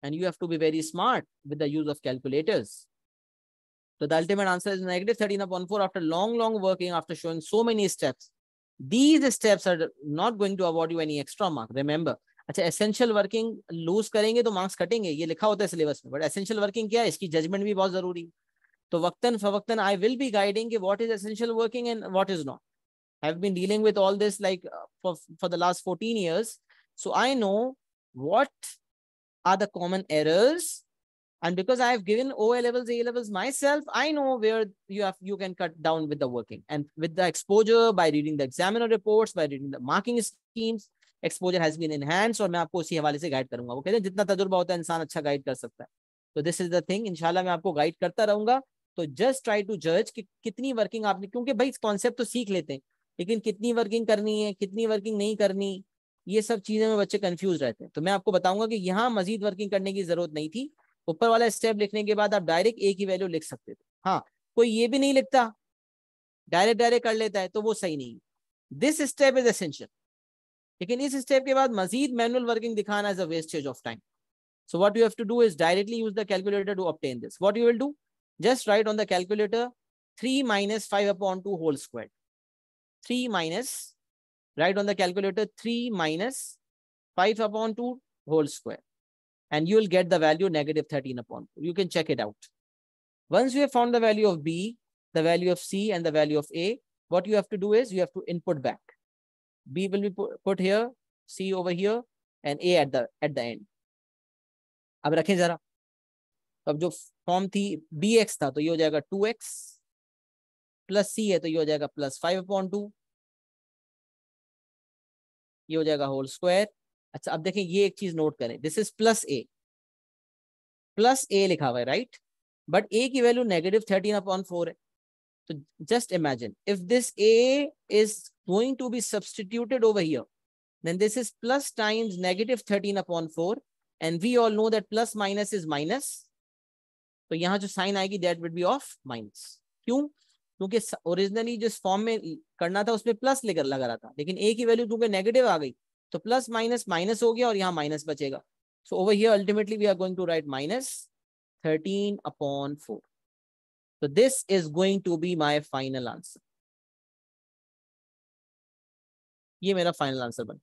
and you have to be very smart with the use of calculators So the ultimate answer is negative 13 upon 4 after long, long working, after showing so many steps. These steps are not going to award you any extra mark. Remember, अच्छा essential working lose करेंगे तो marks कटेंगे ये लिखा होता है syllabus में but essential working क्या है इसकी जजमेंट भी बहुत जरूरी है तो वक्तन फवक्तन आई विल बी गाइडिंग कि what is essential working and what is not I have been dealing with all this like for the last fourteen years so I know what are the common errors And because I have given o levels, A levels myself, I know where you have you can cut down with the working. And with the exposure, by reading the examiner reports, by reading the marking schemes, exposure has been enhance और मैं आपको उसी हवाले से guide करूंगा वो कहते हैं जितना तजुर्बा होता है इंसान अच्छा गाइड कर सकता है तो दिस इज द थिंग इंशाल्लाह मैं आपको गाइड करता रहूंगा तो जस्ट ट्राई टू जज कि कितनी वर्किंग आपने क्योंकि भाई कॉन्सेप्ट तो सीख लेते हैं लेकिन कितनी वर्किंग करनी है कितनी वर्किंग नहीं करनी ये सब चीज़ें में बच्चे कन्फ्यूज रहते हैं तो मैं आपको बताऊंगा कि यहाँ मजीद वर्किंग करने की जरूरत नहीं थी ऊपर वाला स्टेप लिखने के बाद आप डायरेक्ट ए की वैल्यू लिख सकते थे हाँ कोई ये भी नहीं लिखता डायरेक्ट डायरेक्ट कर लेता है तो वो सही नहीं दिस स्टेप इज एसेंशियल लेकिन इस स्टेप के बाद मजीद मैनुअल वर्किंग दिखाना is a wastage of time so what you have to do is directly use the calculator to obtain this what you will do just write on the calculator three minus five upon two whole square three minus write on the calculator three minus five upon two whole square and you will get the value negative 13 upon 2. You can check it out. Once you have found the value of B, the value of C and the value of A, what you have to do is you have to input back. B will be put here, C over here and A at the at the end. अब रखें जरा अब जो form थी B x था तो ये हो जाएगा टू एक्स प्लस सी है तो ये हो जाएगा प्लस फाइव अपॉन टू ये हो जाएगा होल स्क्वायर अच्छा अब देखें ये एक चीज नोट करें this is plus a plus a लिखा हुआ है राइट बट ए की value negative thirteen upon four है तो just imagine if this a is going to be substituted over here then this is plus times negative thirteen upon four and we all know that plus minus is minus तो यहाँ जो sign आएगी that would be of minus क्यों क्योंकि originally जिस form में करना था उसमें प्लस लेकर लगा रहा था लेकिन ए की वैल्यू क्योंकि नेगेटिव आ गई तो प्लस माइनस माइनस हो गया और यहाँ माइनस बचेगा so over here ultimately we are going to write minus thirteen upon four तो this is going to be my final answer ये मेरा फाइनल आंसर बन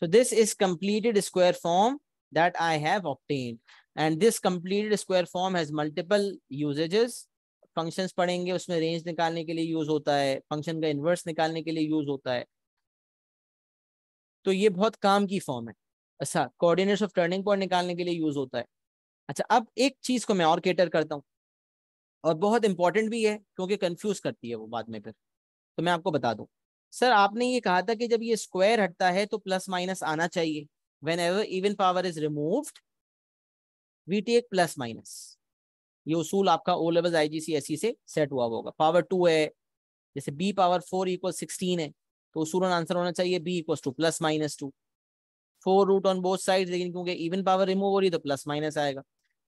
so this is completed square form that I have obtain and this completed square form has multiple usages functions पढ़ेंगे उसमें range निकालने के लिए use होता है फंक्शन का इन्वर्स निकालने के लिए यूज होता है तो ये बहुत काम की फॉर्म है अच्छा कोऑर्डिनेट्स ऑफ टर्निंग पॉइंट निकालने के लिए यूज होता है अच्छा अब एक चीज को मैं और केटर करता हूँ और बहुत इंपॉर्टेंट भी है क्योंकि कंफ्यूज करती है वो बाद में फिर तो मैं आपको बता दूँ सर आपने ये कहा था कि जब ये स्क्वायर हटता है तो प्लस माइनस आना चाहिए whenever even power is removed we take plus minus ये उसूल आपका O level I G C S से सेट हुआ होगा पावर टू है जैसे b power four equal sixteen है तो उसूल आंसर होना चाहिए b equal to plus minus two four root on both side लेकिन क्योंकि इवन पावर रिमूव हो रही है तो प्लस माइनस आएगा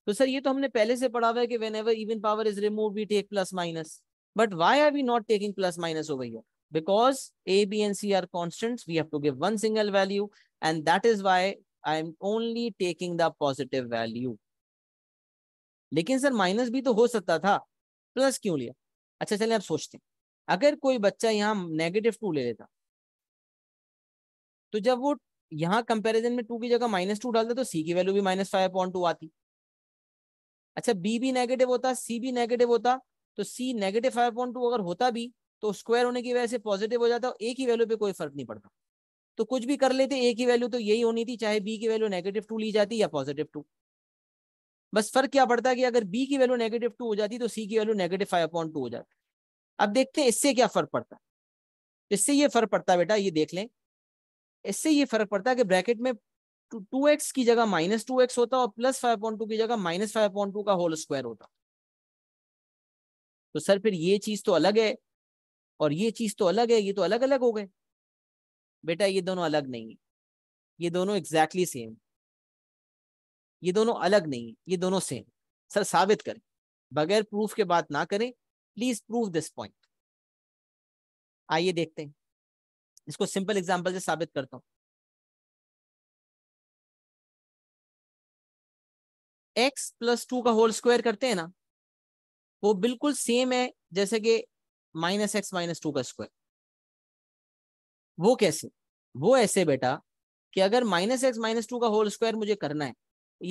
तो सर ये तो हमने पहले से पढ़ा हुआ है कि whenever even power is remove we take plus minus but why are we not taking plus minus over here because a b and c are constants we have to give one single value and that is why I am only taking the positive value लेकिन sir minus भी तो हो सकता था plus क्यों लिया अच्छा चलिए आप सोचते हैं अगर कोई बच्चा यहाँ नेगेटिव टू ले लेता तो जब वो यहाँ कंपैरिजन में टू की जगह माइनस टू डालता तो सी की वैल्यू भी माइनस फाइव पॉइंट टू आती अच्छा बी भी नेगेटिव होता सी भी नेगेटिव होता तो c negative five point two अगर होता भी तो स्क्वायर होने की वजह से पॉजिटिव हो जाता और ए की वैल्यू पे कोई फर्क नहीं पड़ता तो कुछ भी कर लेते ए की वैल्यू तो यही होनी थी चाहे बी की वैल्यू नेगेटिव टू ली जाती या पॉजिटिव टू बस फर्क क्या पड़ता है कि अगर बी की वैल्यू नेगेटिव टू हो जाती तो सी की value negative five point two हो जाती अब देखते हैं इससे क्या फर्क पड़ता है इससे ये फर्क पड़ता है बेटा ये देख लें इससे ये फर्क पड़ता है कि ब्रैकेट में टू एक्स की जगह माइनस टू एक्स होता और प्लस फाइव पॉइंट टू की जगह माइनस फाइव पॉइंट टू का होल स्क्वायर होता तो सर फिर ये चीज तो अलग है और ये चीज तो अलग है ये तो अलग अलग हो गए बेटा ये दोनों अलग नहीं है ये दोनों एग्जैक्टली सेम ये दोनों अलग नहीं है ये दोनों सेम सर साबित करें बगैर प्रूफ के बात ना करें प्लीज प्रूव दिस पॉइंट आइए देखते हैं इसको सिंपल एग्जाम्पल से साबित करता हूं एक्स प्लस टू का होल स्क्वायर करते हैं ना वो बिल्कुल सेम है जैसे कि माइनस एक्स माइनस टू का स्क्वायर वो कैसे वो ऐसे बेटा कि अगर माइनस एक्स माइनस टू का होल स्क्वायर मुझे करना है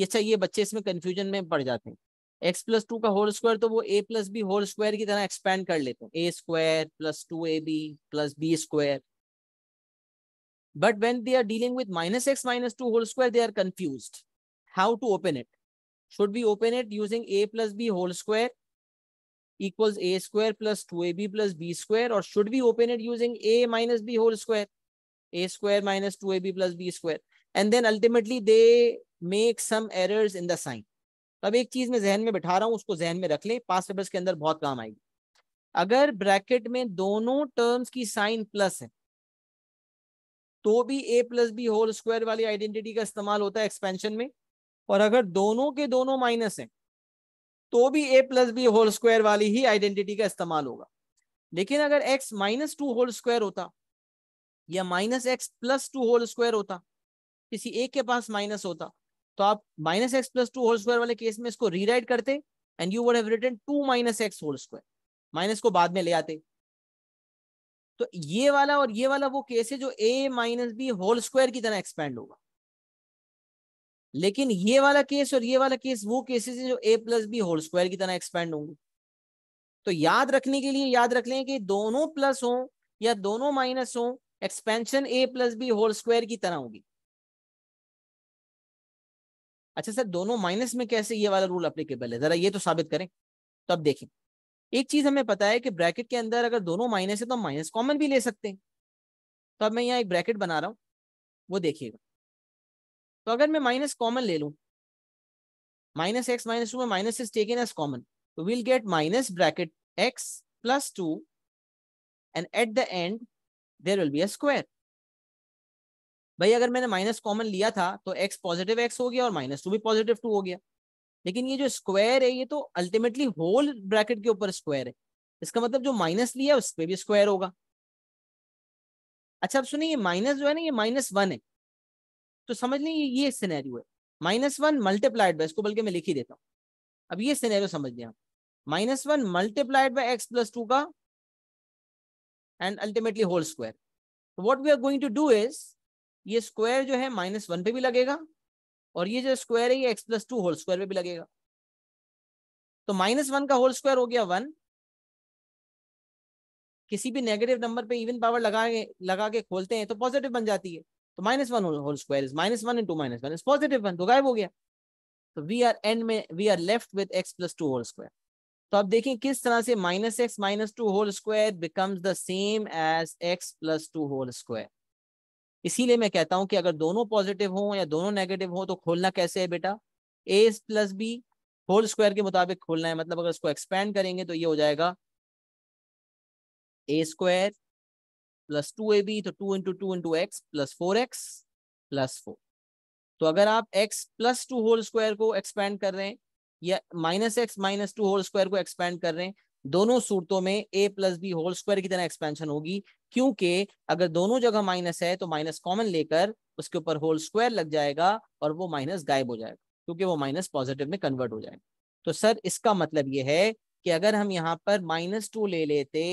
अच्छा ये बच्चे इसमें कंफ्यूजन में पड़ जाते हैं एक्स प्लस टू का होल स्क्वायर तो वो a plus b whole square की तरह एक्सपेंड कर लेते हैं a square plus two a b plus b square but when they are dealing with minus x minus two whole square they are confuse how to open it should be open it using a plus b whole square equal a square plus two a b plus b square और should be open it using a minus b whole square a square minus two a b plus b square and then they make some errors in the sign अब एक चीज मैं जहन में बिठा रहा हूँ उसको जहन में रख लें पास पेपर्स के अंदर बहुत काम आएगी अगर ब्रैकेट में दोनों टर्म्स की साइन प्लस है तो भी a plus b whole square वाली आइडेंटिटी का इस्तेमाल होता है एक्सपेंशन में और अगर दोनों के दोनों माइनस हैं तो भी a plus b whole square वाली ही आइडेंटिटी का इस्तेमाल होगा लेकिन अगर x minus two whole square होता या minus x plus two whole square होता किसी एक के पास माइनस होता तो आप minus x plus two whole square वाले केस में इसको रीराइट करते and you would have written two minus x whole square minus को बाद में ले आते तो ये वाला और ये वाला वो केस है जो a minus b whole square की तरह एक्सपेंड होगा लेकिन ये वाला केस और ये वाला केस वो केसेस हैं जो a plus b whole square की तरह एक्सपेंड होंगे तो याद रखने के लिए याद रख लें कि दोनों प्लस हों या दोनों माइनस हों expansion a plus b whole square की तरह होगी अच्छा सर दोनों माइनस में कैसे ये वाला रूल अप्लीकेबल है जरा ये तो साबित करें तो अब देखें एक चीज हमें पता है कि ब्रैकेट के अंदर अगर दोनों माइनस है तो हम माइनस कॉमन भी ले सकते हैं तो अब मैं यहाँ एक ब्रैकेट बना रहा हूँ वो देखिएगा तो अगर मैं माइनस कॉमन ले लूँ माइनस एक्स माइनस टू में minus is taken as common तो will get minus bracket x plus two and at the end there will be a square भाई अगर मैंने माइनस कॉमन लिया था तो एक्स पॉजिटिव एक्स हो गया और माइनस टू भी पॉजिटिव टू हो गया लेकिन ये जो स्क्वायर है ये तो अल्टीमेटली होल ब्रैकेट के ऊपर स्क्वायर है इसका मतलब जो माइनस लिया उस पर भी स्क्वायर होगा अच्छा अब सुनिए माइनस जो है ना ये माइनस वन है तो समझ लें ये सिनेरियो है माइनस वन मल्टीप्लाइड बाय इसको बल्कि मैं लिख ही देता हूँ अब ये सिनेरियो समझ लें आप minus one multiplied by x plus two का and ultimately whole square what we are going to do is ये स्क्वायर जो है माइनस वन पे भी लगेगा और ये जो स्क्वायर है ये x plus two whole square पे भी लगेगा तो माइनस वन का होल स्क्वायर हो गया वन किसी भी नेगेटिव नंबर पे इवन पावर लगा के लगा के खोलते हैं तो पॉजिटिव बन जाती है तो minus one whole square is minus one into minus one is positive one तो गायब हो गया तो वी आर एंड में we are left with x plus two whole square तो आप देखें किस तरह से minus x minus two whole square becomes the same as x plus two whole square इसीलिए मैं कहता हूं कि अगर दोनों पॉजिटिव हों या दोनों नेगेटिव हों तो खोलना कैसे है बेटा a plus b whole square के मुताबिक खोलना है मतलब अगर इसको एक्सपेंड करेंगे तो ये हो जाएगा a square plus two a b तो two into two into x plus four x plus four तो अगर आप x plus two whole square को एक्सपेंड कर रहे हैं या minus x minus two whole square को एक्सपेंड कर रहे हैं दोनों सूरतों में a plus b whole square की तरह एक्सपेंशन होगी क्योंकि अगर दोनों जगह माइनस है तो माइनस कॉमन लेकर उसके ऊपर होल स्क्वायर लग जाएगा और वो माइनस गायब हो जाएगा क्योंकि वो माइनस पॉजिटिव में कन्वर्ट हो जाएगा तो सर इसका मतलब ये है कि अगर हम यहाँ पर माइनस टू ले लेते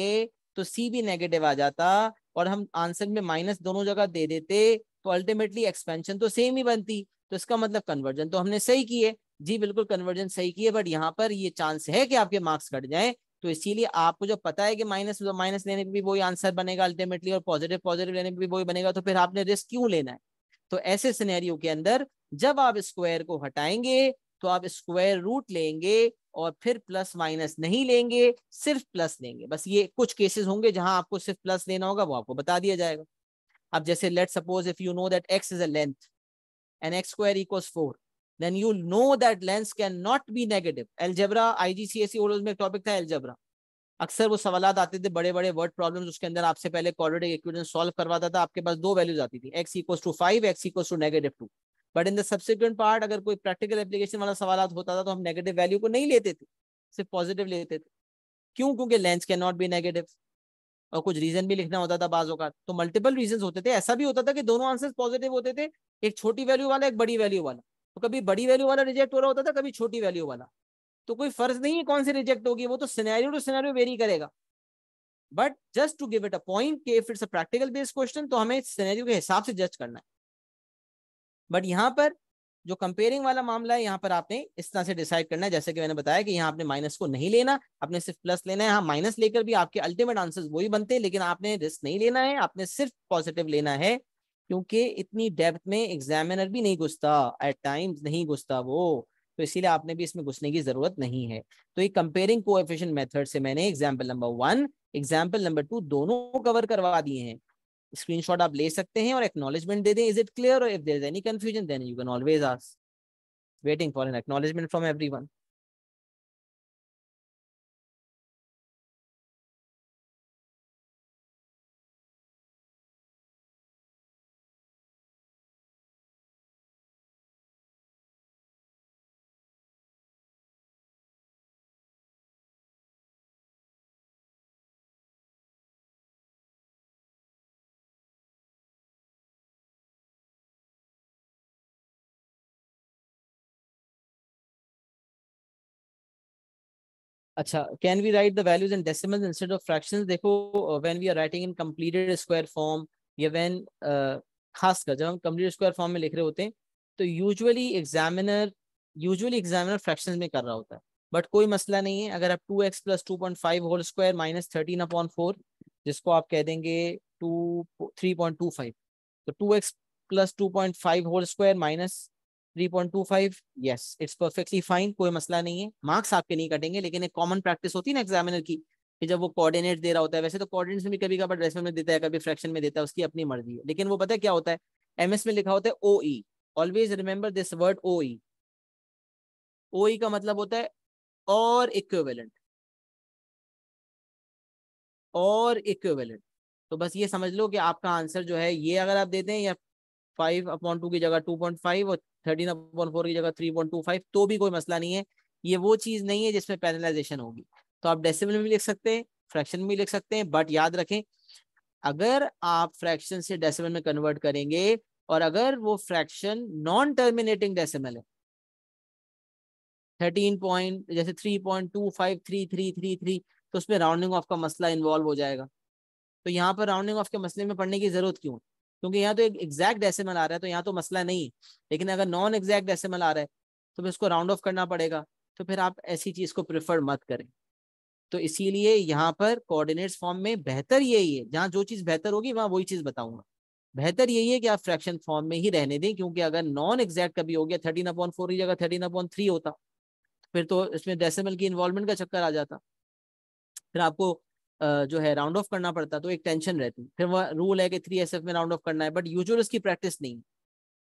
तो सी भी नेगेटिव आ जाता और हम आंसर में माइनस दोनों जगह दे देते तो अल्टीमेटली एक्सपेंशन तो सेम ही बनती तो इसका मतलब कन्वर्जन तो हमने सही किए जी बिल्कुल कन्वर्जन सही किए बट यहाँ पर ये चांस है कि आपके मार्क्स घट जाएं तो इसीलिए आपको जब पता है कि माइनस माइनस लेने पे भी वही आंसर बनेगा अल्टीमेटली और पॉजिटिव पॉजिटिव लेने पे भी वही बनेगा तो फिर आपने रिस्क क्यों लेना है तो ऐसे सिनेरियो के अंदर जब आप स्क्वायर को हटाएंगे तो आप स्क्वायर रूट लेंगे और फिर प्लस माइनस नहीं लेंगे सिर्फ प्लस लेंगे बस ये कुछ केसेस होंगे जहां आपको सिर्फ प्लस लेना होगा वो आपको बता दिया जाएगा अब जैसे let suppose if you know that x is a length and x square equals four then you know that lens cannot be negative. Algebra, IGCSE old में एक टॉपिक था algebra. अक्सर वो सवाल आते थे बड़े बड़े वर्ड प्रॉब्लम्स उसके अंदर आपसे पहले क्वाड्रेटिक इक्वेशन सॉल्व करवाता था आपके पास दो वैल्यूज आती थी x equals to five x equals to negative two but in the subsequent part अगर कोई प्रैक्टिकल एप्लीकेशन वाला सवाल होता था तो हम नेगेटिव वैल्यू को नहीं लेते थे सिर्फ पॉजिटिव लेते थे क्यों क्योंकि lengths can not be negative और कुछ रीजन भी लिखना होता था बाजों का तो मल्टीपल रीजन होते थे ऐसा भी होता था कि दोनों आंसर पॉजिटिव होते थे एक छोटी वैल्यू वाला एक बड़ी वैल्यू वाला तो कभी बड़ी वैल्यू वाला रिजेक्ट हो रहा होता था कभी छोटी वैल्यू वाला तो कोई फर्ज नहीं है कौन सी रिजेक्ट होगी वो तो सिनेरियो टू सिनेरियो वेरी करेगा but just to give it a point कि if it's a practical based question तो हमें सिनेरियो के हिसाब से जज करना है बट यहाँ पर जो कंपेयरिंग वाला मामला है यहां पर आपने इस तरह से डिसाइड करना है जैसे कि मैंने बताया कि यहां आपने माइनस को नहीं लेना आपने सिर्फ प्लस लेना है यहां माइनस लेकर भी आपके अल्टीमेट आंसर्स वही बनते हैं लेकिन आपने रिस्क नहीं लेना है आपने सिर्फ पॉजिटिव लेना है क्योंकि इतनी डेप्थ में एग्जामिनर भी नहीं घुसता एट टाइम्स नहीं घुसता वो तो इसीलिए आपने भी इसमें घुसने की जरूरत नहीं है तो ये कंपेयरिंग कोएफिशिएंट मेथड से मैंने example number one example number two दोनों कवर करवा दिए हैं स्क्रीनशॉट आप ले सकते हैं और एक्नोलेजमेंट दे दें इज इट क्लियर और if there is any confusion then you can always ask waiting for an acknowledgement from everyone अच्छा can we write the values in decimals instead of fractions देखो when we are writing in completed square form या when uh, खासकर जब हम complete square form में लिख रहे होते हैं तो usually examiner usually examiner fraction में कर रहा होता है बट कोई मसला नहीं है अगर आप two x plus two point five whole square minus thirteen upon four जिसको आप कह देंगे to three point two five तो two x plus two point five whole square minus 3.25 yes it's perfectly fine कोई मसला नहीं है मार्क्स आपके नहीं कटेंगे लेकिन एक कॉमन प्रैक्टिस होती है ना एग्जामिनर की कि जब वो कोऑर्डिनेट दे रहा होता है वैसे तो कोऑर्डिनेट्स में कभी कभार डेसिमल में देता है कभी फ्रैक्शन में देता है उसकी अपनी मर्जी है लेकिन वो पता है क्या होता है एमएस में लिखा होता है O E always remember this word O E O E का मतलब होता है और इक्विवेलेंट और इक्विवेलेंट तो बस ये समझ लो कि आपका आंसर जो है ये अगर आप देते हैं या फाइव अपॉन टू की जगह टू पॉइंट फाइव और थर्टीन अपॉन फोर की जगह थ्री पॉइंट टू फाइव तो भी कोई मसला नहीं है ये वो चीज़ नहीं है जिसमें पैनलाइजेशन होगी तो आप डेसिमल में भी लिख सकते हैं फ्रैक्शन में भी लिख सकते हैं बट याद रखें अगर आप फ्रैक्शन से डेसिमल में कन्वर्ट करेंगे और अगर वो फ्रैक्शन नॉन टर्मिनेटिंग डेसिमल है थर्टीन पॉइंट जैसे three point two five three three three three तो उसमें राउंडिंग ऑफ का मसला इन्वॉल्व हो जाएगा तो यहाँ पर राउंडिंग ऑफ के मसले में पढ़ने की जरूरत क्यों है क्योंकि यहाँ तो एक एग्जैक्ट डेसिमल आ रहा है तो यहाँ तो मसला नहीं है लेकिन अगर नॉन एग्जैक्ट डेसिमल आ रहा है तो फिर उसको राउंड ऑफ करना पड़ेगा तो फिर आप ऐसी चीज को प्रिफर मत करें तो इसीलिए यहाँ पर कोऑर्डिनेट्स फॉर्म में बेहतर यही है जहाँ जो चीज़ बेहतर होगी वहाँ वही चीज़ बताऊंगा बेहतर यही है कि आप फ्रैक्शन फॉर्म में ही रहने दें क्योंकि अगर नॉन एग्जैक्ट कभी हो गया थर्टीन अपॉइंट फोर की जगह थर्टीन अपॉइंट थ्री होता फिर तो इसमें डेसिमल की इन्वॉल्वमेंट का चक्कर आ जाता फिर आपको जो है राउंड ऑफ करना पड़ता तो एक टेंशन रहती फिर वह रूल है कि थ्री एस में राउंड ऑफ करना है बट यूजुअली इसकी प्रैक्टिस नहीं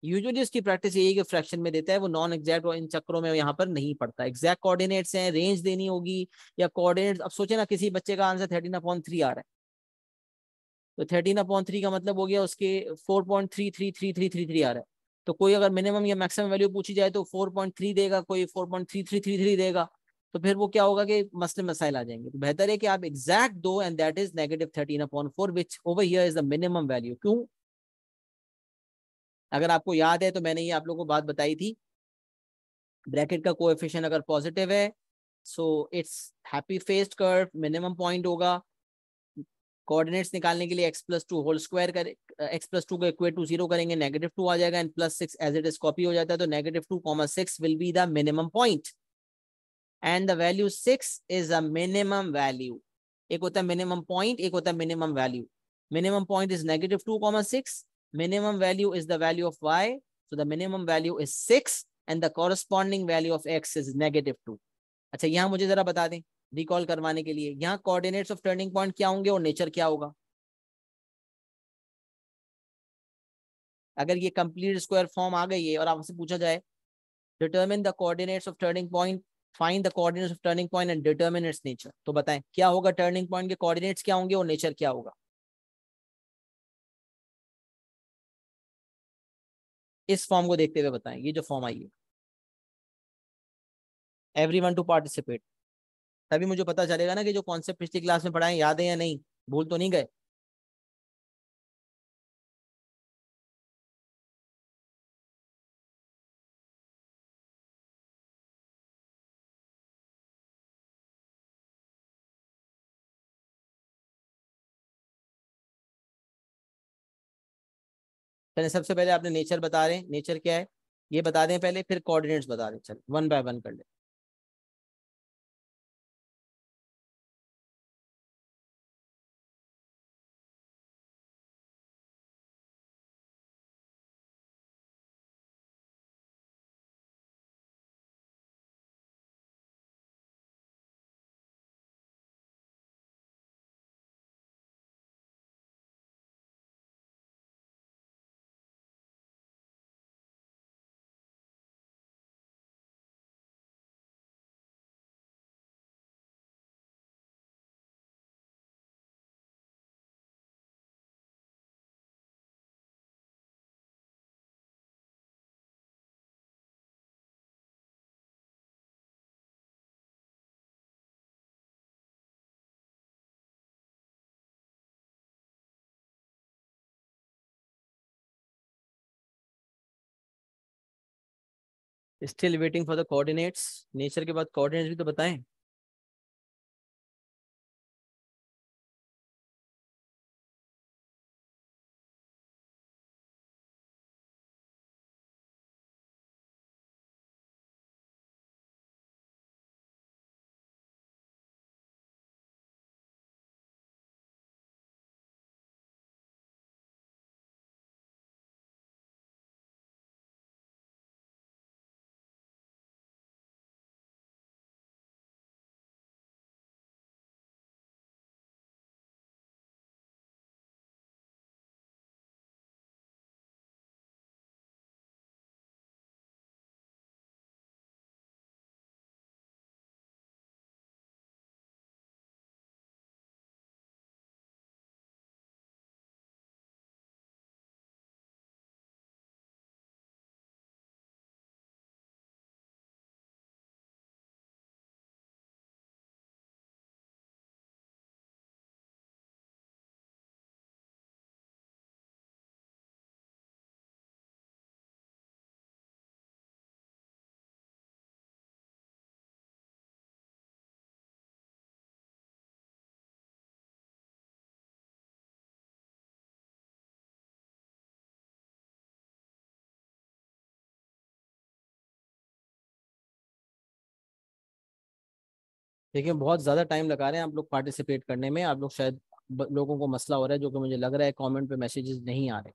यूजली इसकी प्रैक्टिस यही कि फ्रैक्शन में देता है वो नॉन एग्जैक्ट और इन चक्रों में यहाँ पर नहीं पड़ता एग्जैक्ट कोऑर्डिनेट्स हैं रेंज देनी होगी या कोऑर्डिनेट्स अब सोचे ना किसी बच्चे का आंसर थर्टीन अपॉइंट थ्री आ रहा है तो थर्टीन अपॉइंट थ्री का मतलब हो गया उसके four point three three three three three three आ रहा है तो कोई अगर मिनिमम या मैक्सिमम वैल्यू पूछी जाए तो फोर पॉइंट थ्री देगा कोई four point three three three three देगा तो फिर वो क्या होगा कि मसले मसाइल आ जाएंगे तो बेहतर है कि आप एग्जैक्ट दो and that is negative thirteen upon four which over here is the minimum value क्यों अगर आपको याद है तो मैंने ये आप लोगों को बात बताई थी ब्रैकेट का कोएफिशिएंट अगर पॉजिटिव है so it's happy faced curve minimum point होगा कोऑर्डिनेट्स निकालने के लिए x plus two whole square कर एक्स प्लस टू को इक्वेट टू जीरो करेंगे नेगेटिव टू आ जाएगा and plus six as it is copy हो जाता है तो negative two comma six will be the minimum point and the value six is a minimum value एक होता है मिनिमम पॉइंट एक होता है minimum value minimum point is negative two comma six minimum value is the value of y so the minimum value is six and the corresponding value of x is negative two अच्छा यहाँ मुझे जरा बता दें recall करवाने के लिए यहाँ कोऑर्डिनेट्स ऑफ टर्निंग पॉइंट क्या होंगे और नेचर क्या होगा अगर ये कंप्लीट स्क्वायर फॉर्म आ गई है और आपसे पूछा जाए determine the coordinates of turning point find the coordinates of turning point and determine its nature तो बताएं क्या होगा टर्निंग पॉइंट के कोऑर्डिनेट्स क्या होंगे और नेचर क्या होगा इस फॉर्म को देखते हुए बताएं ये जो फॉर्म आई है एवरी वन टू पार्टिसिपेट तभी मुझे पता चलेगा ना कि जो कॉन्सेप्ट पिछली क्लास में पढ़ाए याद है या नहीं भूल तो नहीं गए चले सबसे पहले आपने नेचर बता रहे हैं नेचर क्या है ये बता दें पहले फिर कोऑर्डिनेट्स बता दें चल वन बाय वन कर ले still waiting for the coordinates nature के बाद कोऑर्डिनेट्स भी तो बताएं देखिए बहुत ज़्यादा टाइम लगा रहे हैं आप लोग पार्टिसिपेट करने में आप लोग शायद लोगों को मसला हो रहा है जो कि मुझे लग रहा है कमेंट पे मैसेजेस नहीं आ रहे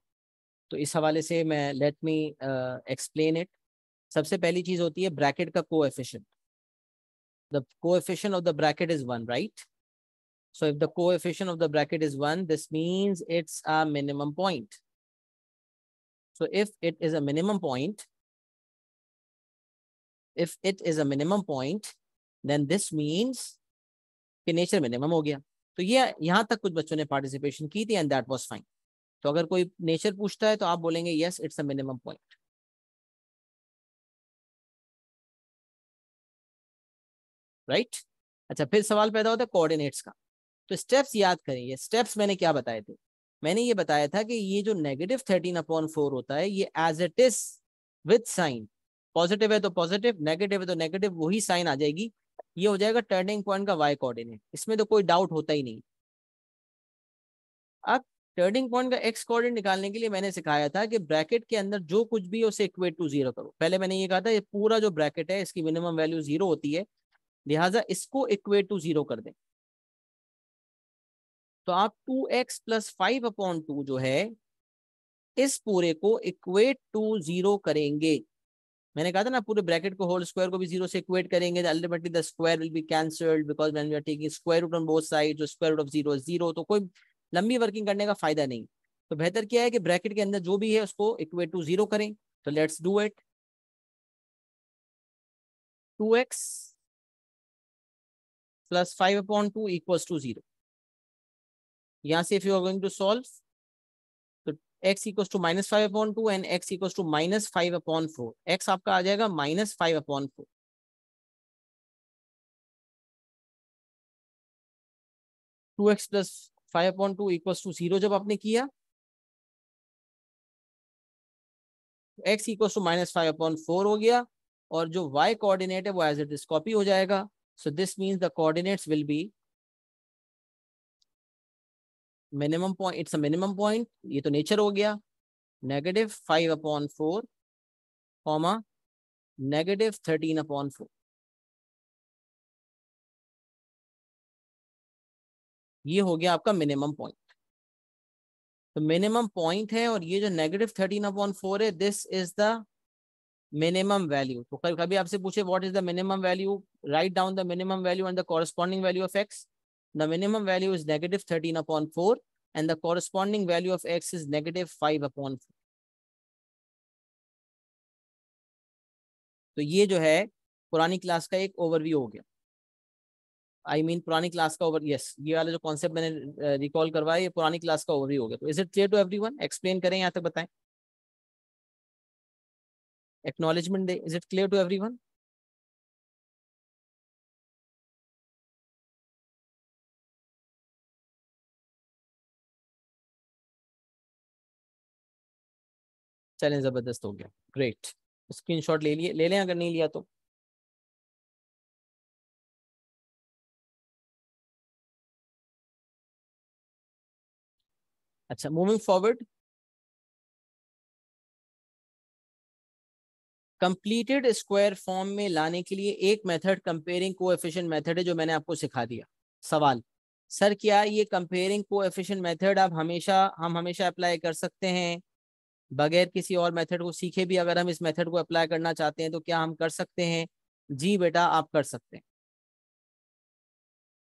तो इस हवाले से मैं लेट मी एक्सप्लेन इट सबसे पहली चीज़ होती है ब्रैकेट का coefficient the coefficient of the bracket is one right so if the coefficient of the bracket is one this means it's a minimum point so if it is a minimum point if it is a minimum point then this means कि nature minimum हो गया तो ये यहाँ तक कुछ बच्चों ने पार्टिसिपेशन की थी एंड दैट वॉज फाइन तो अगर कोई नेचर पूछता है तो आप बोलेंगे yes it's a minimum point right अच्छा फिर सवाल पैदा होता है कोऑर्डिनेट्स का तो स्टेप्स याद करें ये स्टेप्स मैंने क्या बताए थे मैंने ये बताया था कि ये जो नेगेटिव थर्टीन अपॉन फोर होता है ये as it is with sign positive है तो पॉजिटिव नेगेटिव है तो नेगेटिव वही साइन आ जाएगी ये हो जाएगा टर्निंग पॉइंट का वाई कोऑर्डिनेट इसमें तो कोई डाउट होता ही नहीं अब टर्निंग पॉइंट का एक्स कोऑर्डिनेट निकालने के लिए मैंने सिखाया था कि ब्रैकेट के अंदर जो कुछ भी उसे इक्वेट टू जीरो करो पहले मैंने ये कहा था ये पूरा जो ब्रैकेट है इसकी मिनिमम वैल्यू जीरो होती है लिहाजा इसको इक्वेट टू जीरो कर दें तो आप two x plus five upon two जो है इस पूरे को इक्वेट टू जीरो करेंगे मैंने कहा था ना पूरे ब्रैकेट को होल स्क्वायर को भी जीरो से इक्वेट करेंगे ultimately the square will be cancelled because when we are taking square root on both side जो square root of zero zero तो कोई लंबी वर्किंग करने का फायदा नहीं तो बेहतर क्या है कि ब्रैकेट के अंदर जो भी है उसको इक्वेट टू जीरो करें तो let's do it two x plus five upon two equals to zero यहाँ से if you are going to solve x equal to minus five upon two and x equal to minus five upon four x आपका आ जाएगा minus five upon four two x plus five upon two equal to zero जब आपने किया x equal to minus five upon four हो गया और जो वाई कोऑर्डिनेट है वो एज इट इज कॉपी हो जाएगा so this means the coordinates will be minimum point it's a minimum point ये तो नेचर हो गया negative five upon four comma negative thirteen upon four ये हो गया आपका मिनिमम पॉइंट तो मिनिमम पॉइंट है और ये जो नेगेटिव थर्टीन अपॉन फोर है this is the minimum value तो कभी आपसे पूछे what is the minimum value write down the minimum value and the corresponding value of x The minimum value is negative 13 upon 4 and the corresponding value of x is negative 5 upon 4. तो ये जो है पुरानी class का एक overview हो गया I I mean mean, पुरानी क्लास का ओवर यस yes, ये वाला जो कॉन्सेप्ट मैंने रिकॉल करवाया ये पुरानी क्लास का ओवरव्यू हो गया तो is it clear to everyone explain करें यहाँ तक बताएं एक्नॉलेजमेंट दे is it clear to everyone challenge ज़बरदस्त हो गया ग्रेट स्क्रीन शॉट ले लिए ले लें अगर नहीं लिया तो अच्छा moving forward completed square form में लाने के लिए एक method comparing coefficient method है जो मैंने आपको सिखा दिया सवाल सर क्या ये कंपेयरिंग को एफिशियंट मेथड आप हमेशा हम हमेशा अप्लाई कर सकते हैं बगैर किसी और मेथड को सीखे भी अगर हम इस मेथड को अप्लाई करना चाहते हैं तो क्या हम कर सकते हैं जी बेटा आप कर सकते हैं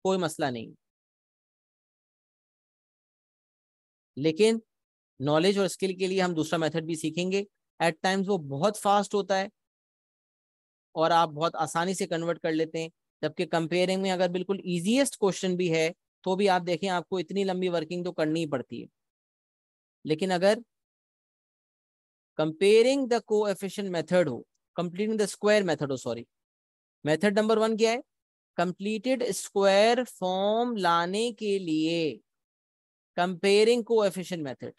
कोई मसला नहीं लेकिन नॉलेज और स्किल के लिए हम दूसरा मेथड भी सीखेंगे एट टाइम्स वो बहुत फास्ट होता है और आप बहुत आसानी से कन्वर्ट कर लेते हैं जबकि कंपेयरिंग में अगर बिल्कुल ईजिएस्ट क्वेश्चन भी है तो भी आप देखें आपको इतनी लंबी वर्किंग तो करनी ही पड़ती है लेकिन अगर कंपेयरिंग द कोएफिशिएंट मेथड हो कंप्लीटिंग द स्क्वायर मेथड हो सॉरी मेथड नंबर वन क्या है कंप्लीटेड स्क्वायर फॉर्म लाने के लिए comparing coefficient method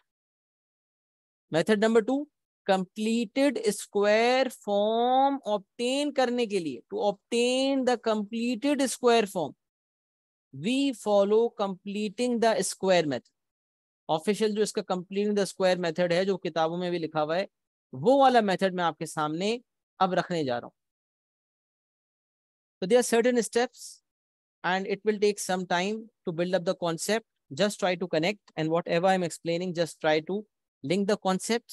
method number two completed square form obtain करने के लिए to obtain the completed square form we follow completing the square method official जो इसका कंप्लीट द स्क्वायर मेथड है जो किताबों में भी लिखा हुआ है वो वाला मेथड मैं आपके सामने अब रखने जा रहा हूँ तो they are certain steps and it will take some time to build up the concept just try to connect and whatever I am explaining just try to link the concept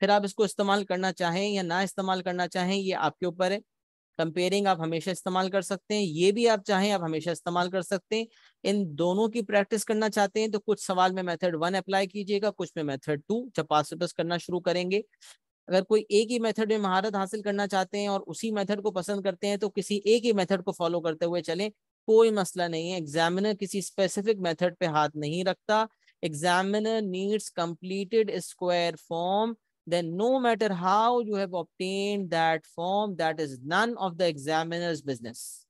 फिर आप इसको इस्तेमाल करना चाहें या ना इस्तेमाल करना चाहें ये आपके ऊपर है कंपेयरिंग आप हमेशा इस्तेमाल कर सकते हैं ये भी आप चाहें आप हमेशा इस्तेमाल कर सकते हैं इन दोनों की प्रैक्टिस करना चाहते हैं तो कुछ सवाल में मेथड वन अप्लाई कीजिएगा कुछ में मेथड टू जब पास पेपर्स करना शुरू करेंगे अगर कोई एक ही मेथड में महारत हासिल करना चाहते हैं और उसी मेथड को पसंद करते हैं तो किसी एक ही मेथड को फॉलो करते हुए चलें कोई मसला नहीं है एग्जामिनर किसी स्पेसिफिक मेथड पे हाथ नहीं रखता examiner needs completed square form then no matter how you have obtained that form, that is none of the examiner's business.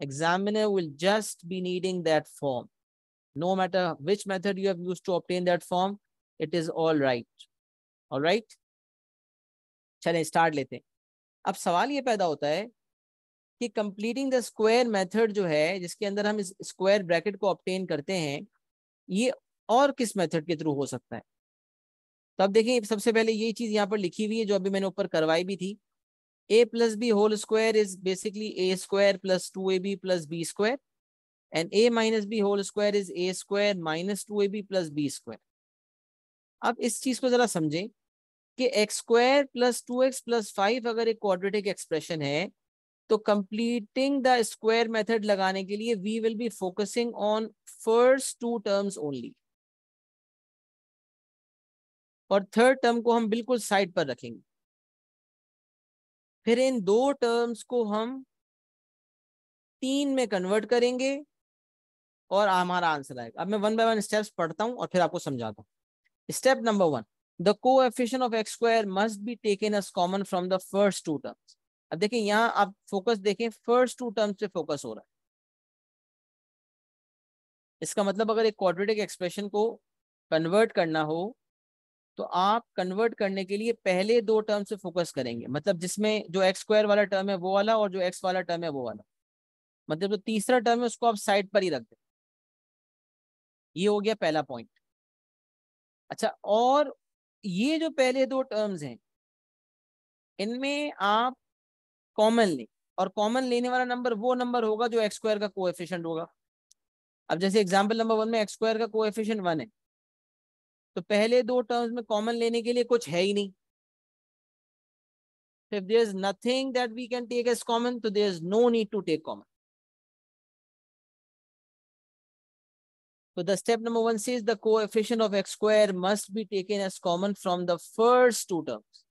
Examiner will just be needing that form. No matter which method you have used to obtain that form, it is all right. All right? chale start lete हैं अब सवाल ये पैदा होता है कि completing the square method जो है जिसके अंदर हम इस स्क्वायर ब्रैकेट को ऑप्टेन करते हैं ये और किस मेथड के थ्रू हो सकता है तो अब देखिए सबसे पहले ये चीज यहाँ पर लिखी हुई है जो अभी मैंने ऊपर करवाई भी थी a plus b whole square is basically a square plus two a b plus b square and a minus b whole square is a square minus two a b plus b square अब इस चीज को जरा समझें कि x square plus two x plus five अगर एक quadratic expression है तो कंप्लीटिंग द स्क्वायर मेथड लगाने के लिए we will be focusing on first two terms only और थर्ड टर्म को हम बिल्कुल साइड पर रखेंगे फिर इन दो टर्म्स को हम तीन में कन्वर्ट करेंगे और हमारा आंसर आएगा अब मैं वन बाय वन स्टेप्स पढ़ता हूं और फिर आपको समझाता हूं step number one the coefficient of x square must be taken as common from the first two terms अब देखें यहां आप फोकस देखें फर्स्ट टू टर्म्स पे फोकस हो रहा है इसका मतलब अगर एक क्वाड्रेटिक एक्सप्रेशन को कन्वर्ट करना हो तो आप कन्वर्ट करने के लिए पहले दो टर्म से फोकस करेंगे मतलब जिसमें जो एक्स स्क्वायर वाला टर्म है वो वाला और जो एक्स वाला टर्म है वो वाला मतलब जो तीसरा टर्म है उसको आप साइड पर ही रख दें ये हो गया पहला पॉइंट अच्छा और ये जो पहले दो टर्म्स हैं इनमें आप कॉमन लें और कॉमन लेने वाला नंबर वो नंबर होगा जो एक्स स्क्वायर का कोएफिशिएंट होगा अब जैसे एग्जांपल नंबर वन में एक्स स्क्वायर का कोएफिशिएंट वन है तो पहले दो टर्म्स में कॉमन लेने के लिए कुछ है ही नहीं if there is nothing that we can take as common so there is no need to take common so the step number 1 says the coefficient of x square must be taken as common from the first two terms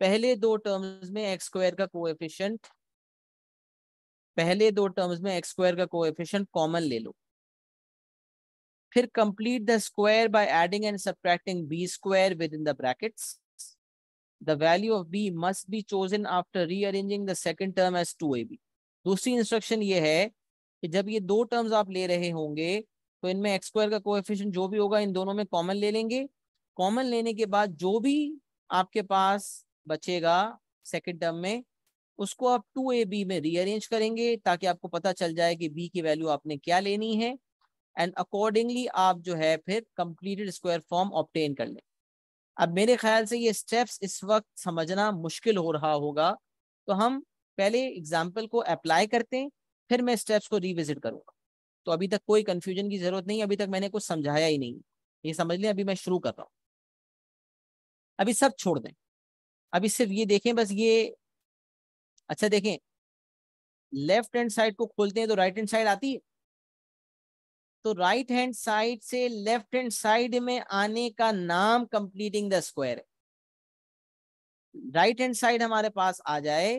पहले दो terms में x square का coefficient पहले दो terms में x square का coefficient common ले लो फिर complete the square by adding and subtracting b square within the brackets the value of b must be chosen after rearranging the second term as 2ab दूसरी instruction ये है कि जब ये दो टर्म्स आप ले रहे होंगे तो इनमें एक्स स्क्वायर का कोएफिशिएंट जो भी होगा इन दोनों में कॉमन ले लेंगे कॉमन लेने के बाद जो भी आपके पास बचेगा सेकेंड टर्म में उसको आप टू ए बी में रीअरेंज करेंगे ताकि आपको पता चल जाए कि बी की वैल्यू आपने क्या लेनी है एंड अकॉर्डिंगली आप जो है फिर कंप्लीटेड स्क्वायर फॉर्म ऑप्टेन कर लें अब मेरे ख्याल से ये स्टेप्स इस वक्त समझना मुश्किल हो रहा होगा तो हम पहले एग्जाम्पल को अप्लाई करते हैं फिर मैं स्टेप्स को रिविजिट करूँगा तो अभी तक कोई कन्फ्यूजन की ज़रूरत नहीं अभी तक मैंने कुछ समझाया ही नहीं ये समझ लें अभी मैं शुरू कर रहा हूँ अभी सब छोड़ दें अभी सिर्फ ये देखें बस ये अच्छा देखें लेफ्ट हैंड साइड को खोलते हैं तो राइट हैंड साइड आती है तो राइट हैंड साइड से लेफ्ट हैंड साइड में आने का नाम कंप्लीटिंग द स्क्वायर है राइट हैंड साइड हमारे पास आ जाए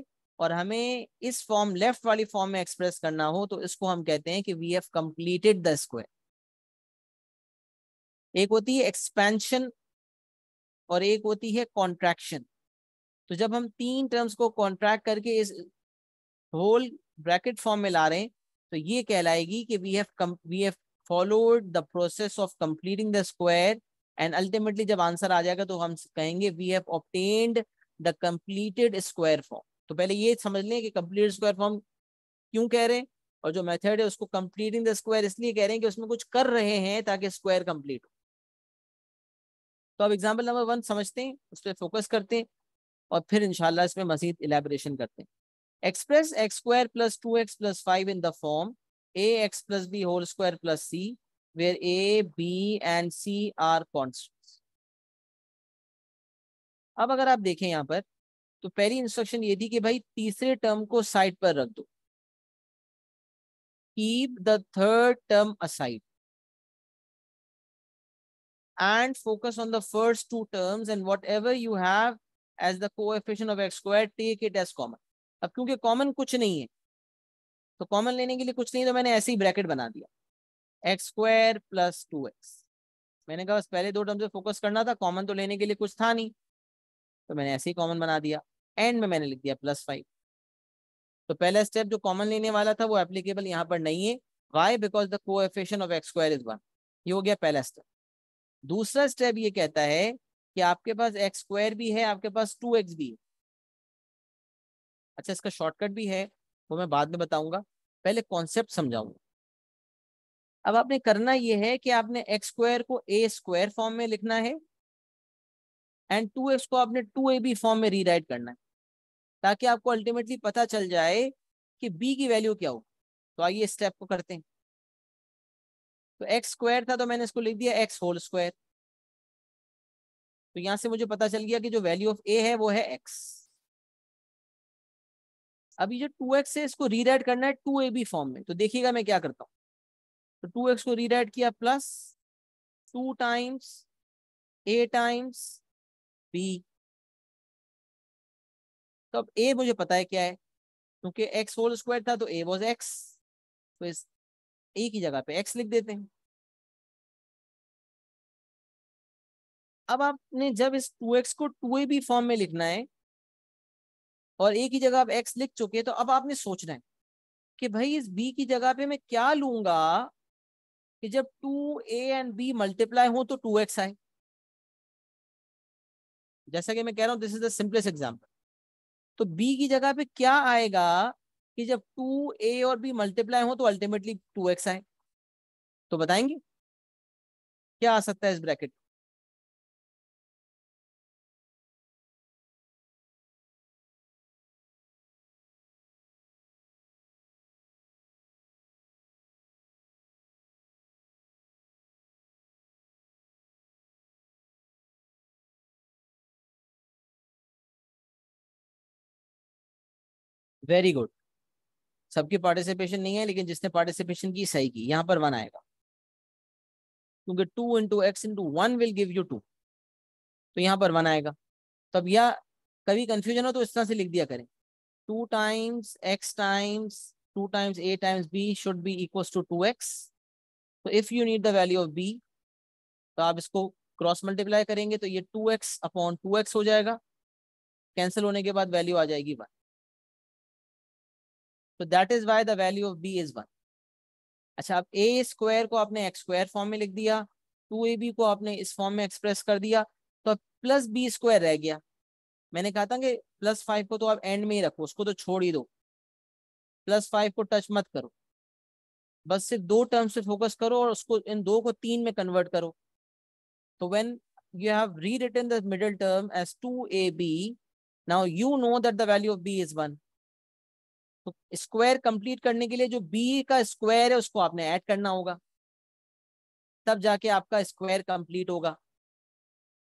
और हमें इस फॉर्म लेफ्ट वाली फॉर्म में एक्सप्रेस करना हो तो इसको हम कहते हैं कि we have completed the square एक होती है एक्सपेंशन और एक होती है कॉन्ट्रैक्शन तो जब हम तीन टर्म्स को कॉन्ट्रैक्ट करके इस होल ब्रैकेट फॉर्म में ला रहे हैं तो ये कहलाएगी कि we have we have followed the process of completing the square and ultimately जब आंसर आ जाएगा तो हम कहेंगे we have obtained the completed square form तो पहले ये समझ लें कि completed square form क्यों कह रहे हैं और जो मेथड है उसको completing the square इसलिए कह रहे हैं कि उसमें कुछ कर रहे हैं ताकि स्क्वायर कंप्लीट हो तो अब एग्जाम्पल नंबर वन समझते हैं उस पर फोकस करते हैं और फिर इनशाला इसमें मजीद इलेबरेशन करते हैं express x square plus two x plus five in the form a x plus b whole square plus c, where a, b and c are constants. ab agar aap dekhe yahan par to pehli instruction ye thi ki bhai teesre term ko side par rakh do keep the third term aside and focus on the first two terms and whatever you have as the coefficient of x square take it as common अब क्योंकि common कुछ नहीं है तो common लेने के लिए कुछ नहीं तो मैंने ऐसे ही ब्रैकेट बना दिया x square plus two x मैंने कहा बस पहले दो टर्म से फोकस करना था कॉमन तो लेने के लिए कुछ था नहीं तो मैंने ऐसे ही कॉमन बना दिया एंड में मैंने लिख दिया प्लस फाइव तो पहला स्टेप जो कॉमन लेने वाला था वो एप्लीकेबल यहाँ पर नहीं है why because the coefficient of x square is one ये हो गया पहला स्टेप दूसरा स्टेप ये कहता है कि आपके पास एक्स स्क्वायर भी है आपके पास टू एक्स भी है अच्छा इसका शॉर्टकट भी है वो मैं बाद में बताऊंगा पहले कॉन्सेप्ट समझाऊंगा अब आपने करना यह है कि आपने एक्स स्क्वायर को ए स्क्वायर फॉर्म में लिखना है एंड टू एक्स को आपने टू ए बी फॉर्म में रीराइट करना है ताकि आपको अल्टीमेटली पता चल जाए कि बी की वैल्यू क्या हो तो आइए इस स्टेप को करते हैं तो एक्स स्क्वायर था तो मैंने इसको लिख दिया एक्स होल स्क्वायर तो यहां से मुझे पता चल गया कि जो वैल्यू ऑफ ए है वो है एक्स अभी जो टू एक्स है इसको रीराइट करना है टू ए बी फॉर्म में तो देखिएगा मैं क्या करता हूँ तो टू एक्स को रीराइट किया plus two times a times b तो अब ए मुझे पता है क्या है क्योंकि एक्स होल स्क्वायर था तो ए वॉज एक्स तो इस ए की जगह पे एक्स लिख देते हैं अब आपने जब इस टू एक्स को टू ए बी फॉर्म में लिखना है और ए की जगह आप एक्स लिख चुके तो अब आपने सोचना है कि भाई इस बी की जगह पे मैं क्या लूंगा कि जब two a and b multiply हो तो टू एक्स आए जैसा कि मैं कह रहा हूं this is the simplest example तो बी की जगह पे क्या आएगा कि जब टू ए और बी मल्टीप्लाई हो तो अल्टीमेटली टू एक्स आए तो बताएंगे क्या आ सकता है इस ब्रैकेट में वेरी गुड सबकी पार्टिसिपेशन नहीं है लेकिन जिसने पार्टिसिपेशन की सही की यहाँ पर वन आएगा क्योंकि two into x into one will give you two तो यहाँ पर वन आएगा तो अब यह कभी कंफ्यूजन हो तो इस तरह से लिख दिया करें two times x times two times a times b should be equal to two x तो if you need the value of b तो आप इसको क्रॉस मल्टीप्लाई करेंगे तो ये two x upon two x हो जाएगा कैंसिल होने के बाद वैल्यू आ जाएगी वन तो that is why the value of b is one अच्छा अब ए स्क्वायर को आपने एक्स स्क्वायर फॉर्म में लिख दिया टू ए बी को आपने इस फॉर्म में एक्सप्रेस कर दिया तो अब प्लस बी स्क्वायर रह गया मैंने कहा था कि प्लस फाइव को तो आप एंड में ही रखो उसको तो छोड़ ही दो प्लस फाइव को टच मत करो बस सिर्फ दो टर्म्स पे फोकस करो और उसको इन दो को तीन में कन्वर्ट करो तो व्हेन यू हैव री you the middle term as two a b now you know that the value of b is one तो स्क्वायर कंप्लीट करने के लिए जो बी का स्क्वायर है उसको आपने ऐड करना होगा तब जाके आपका स्क्वायर कंप्लीट होगा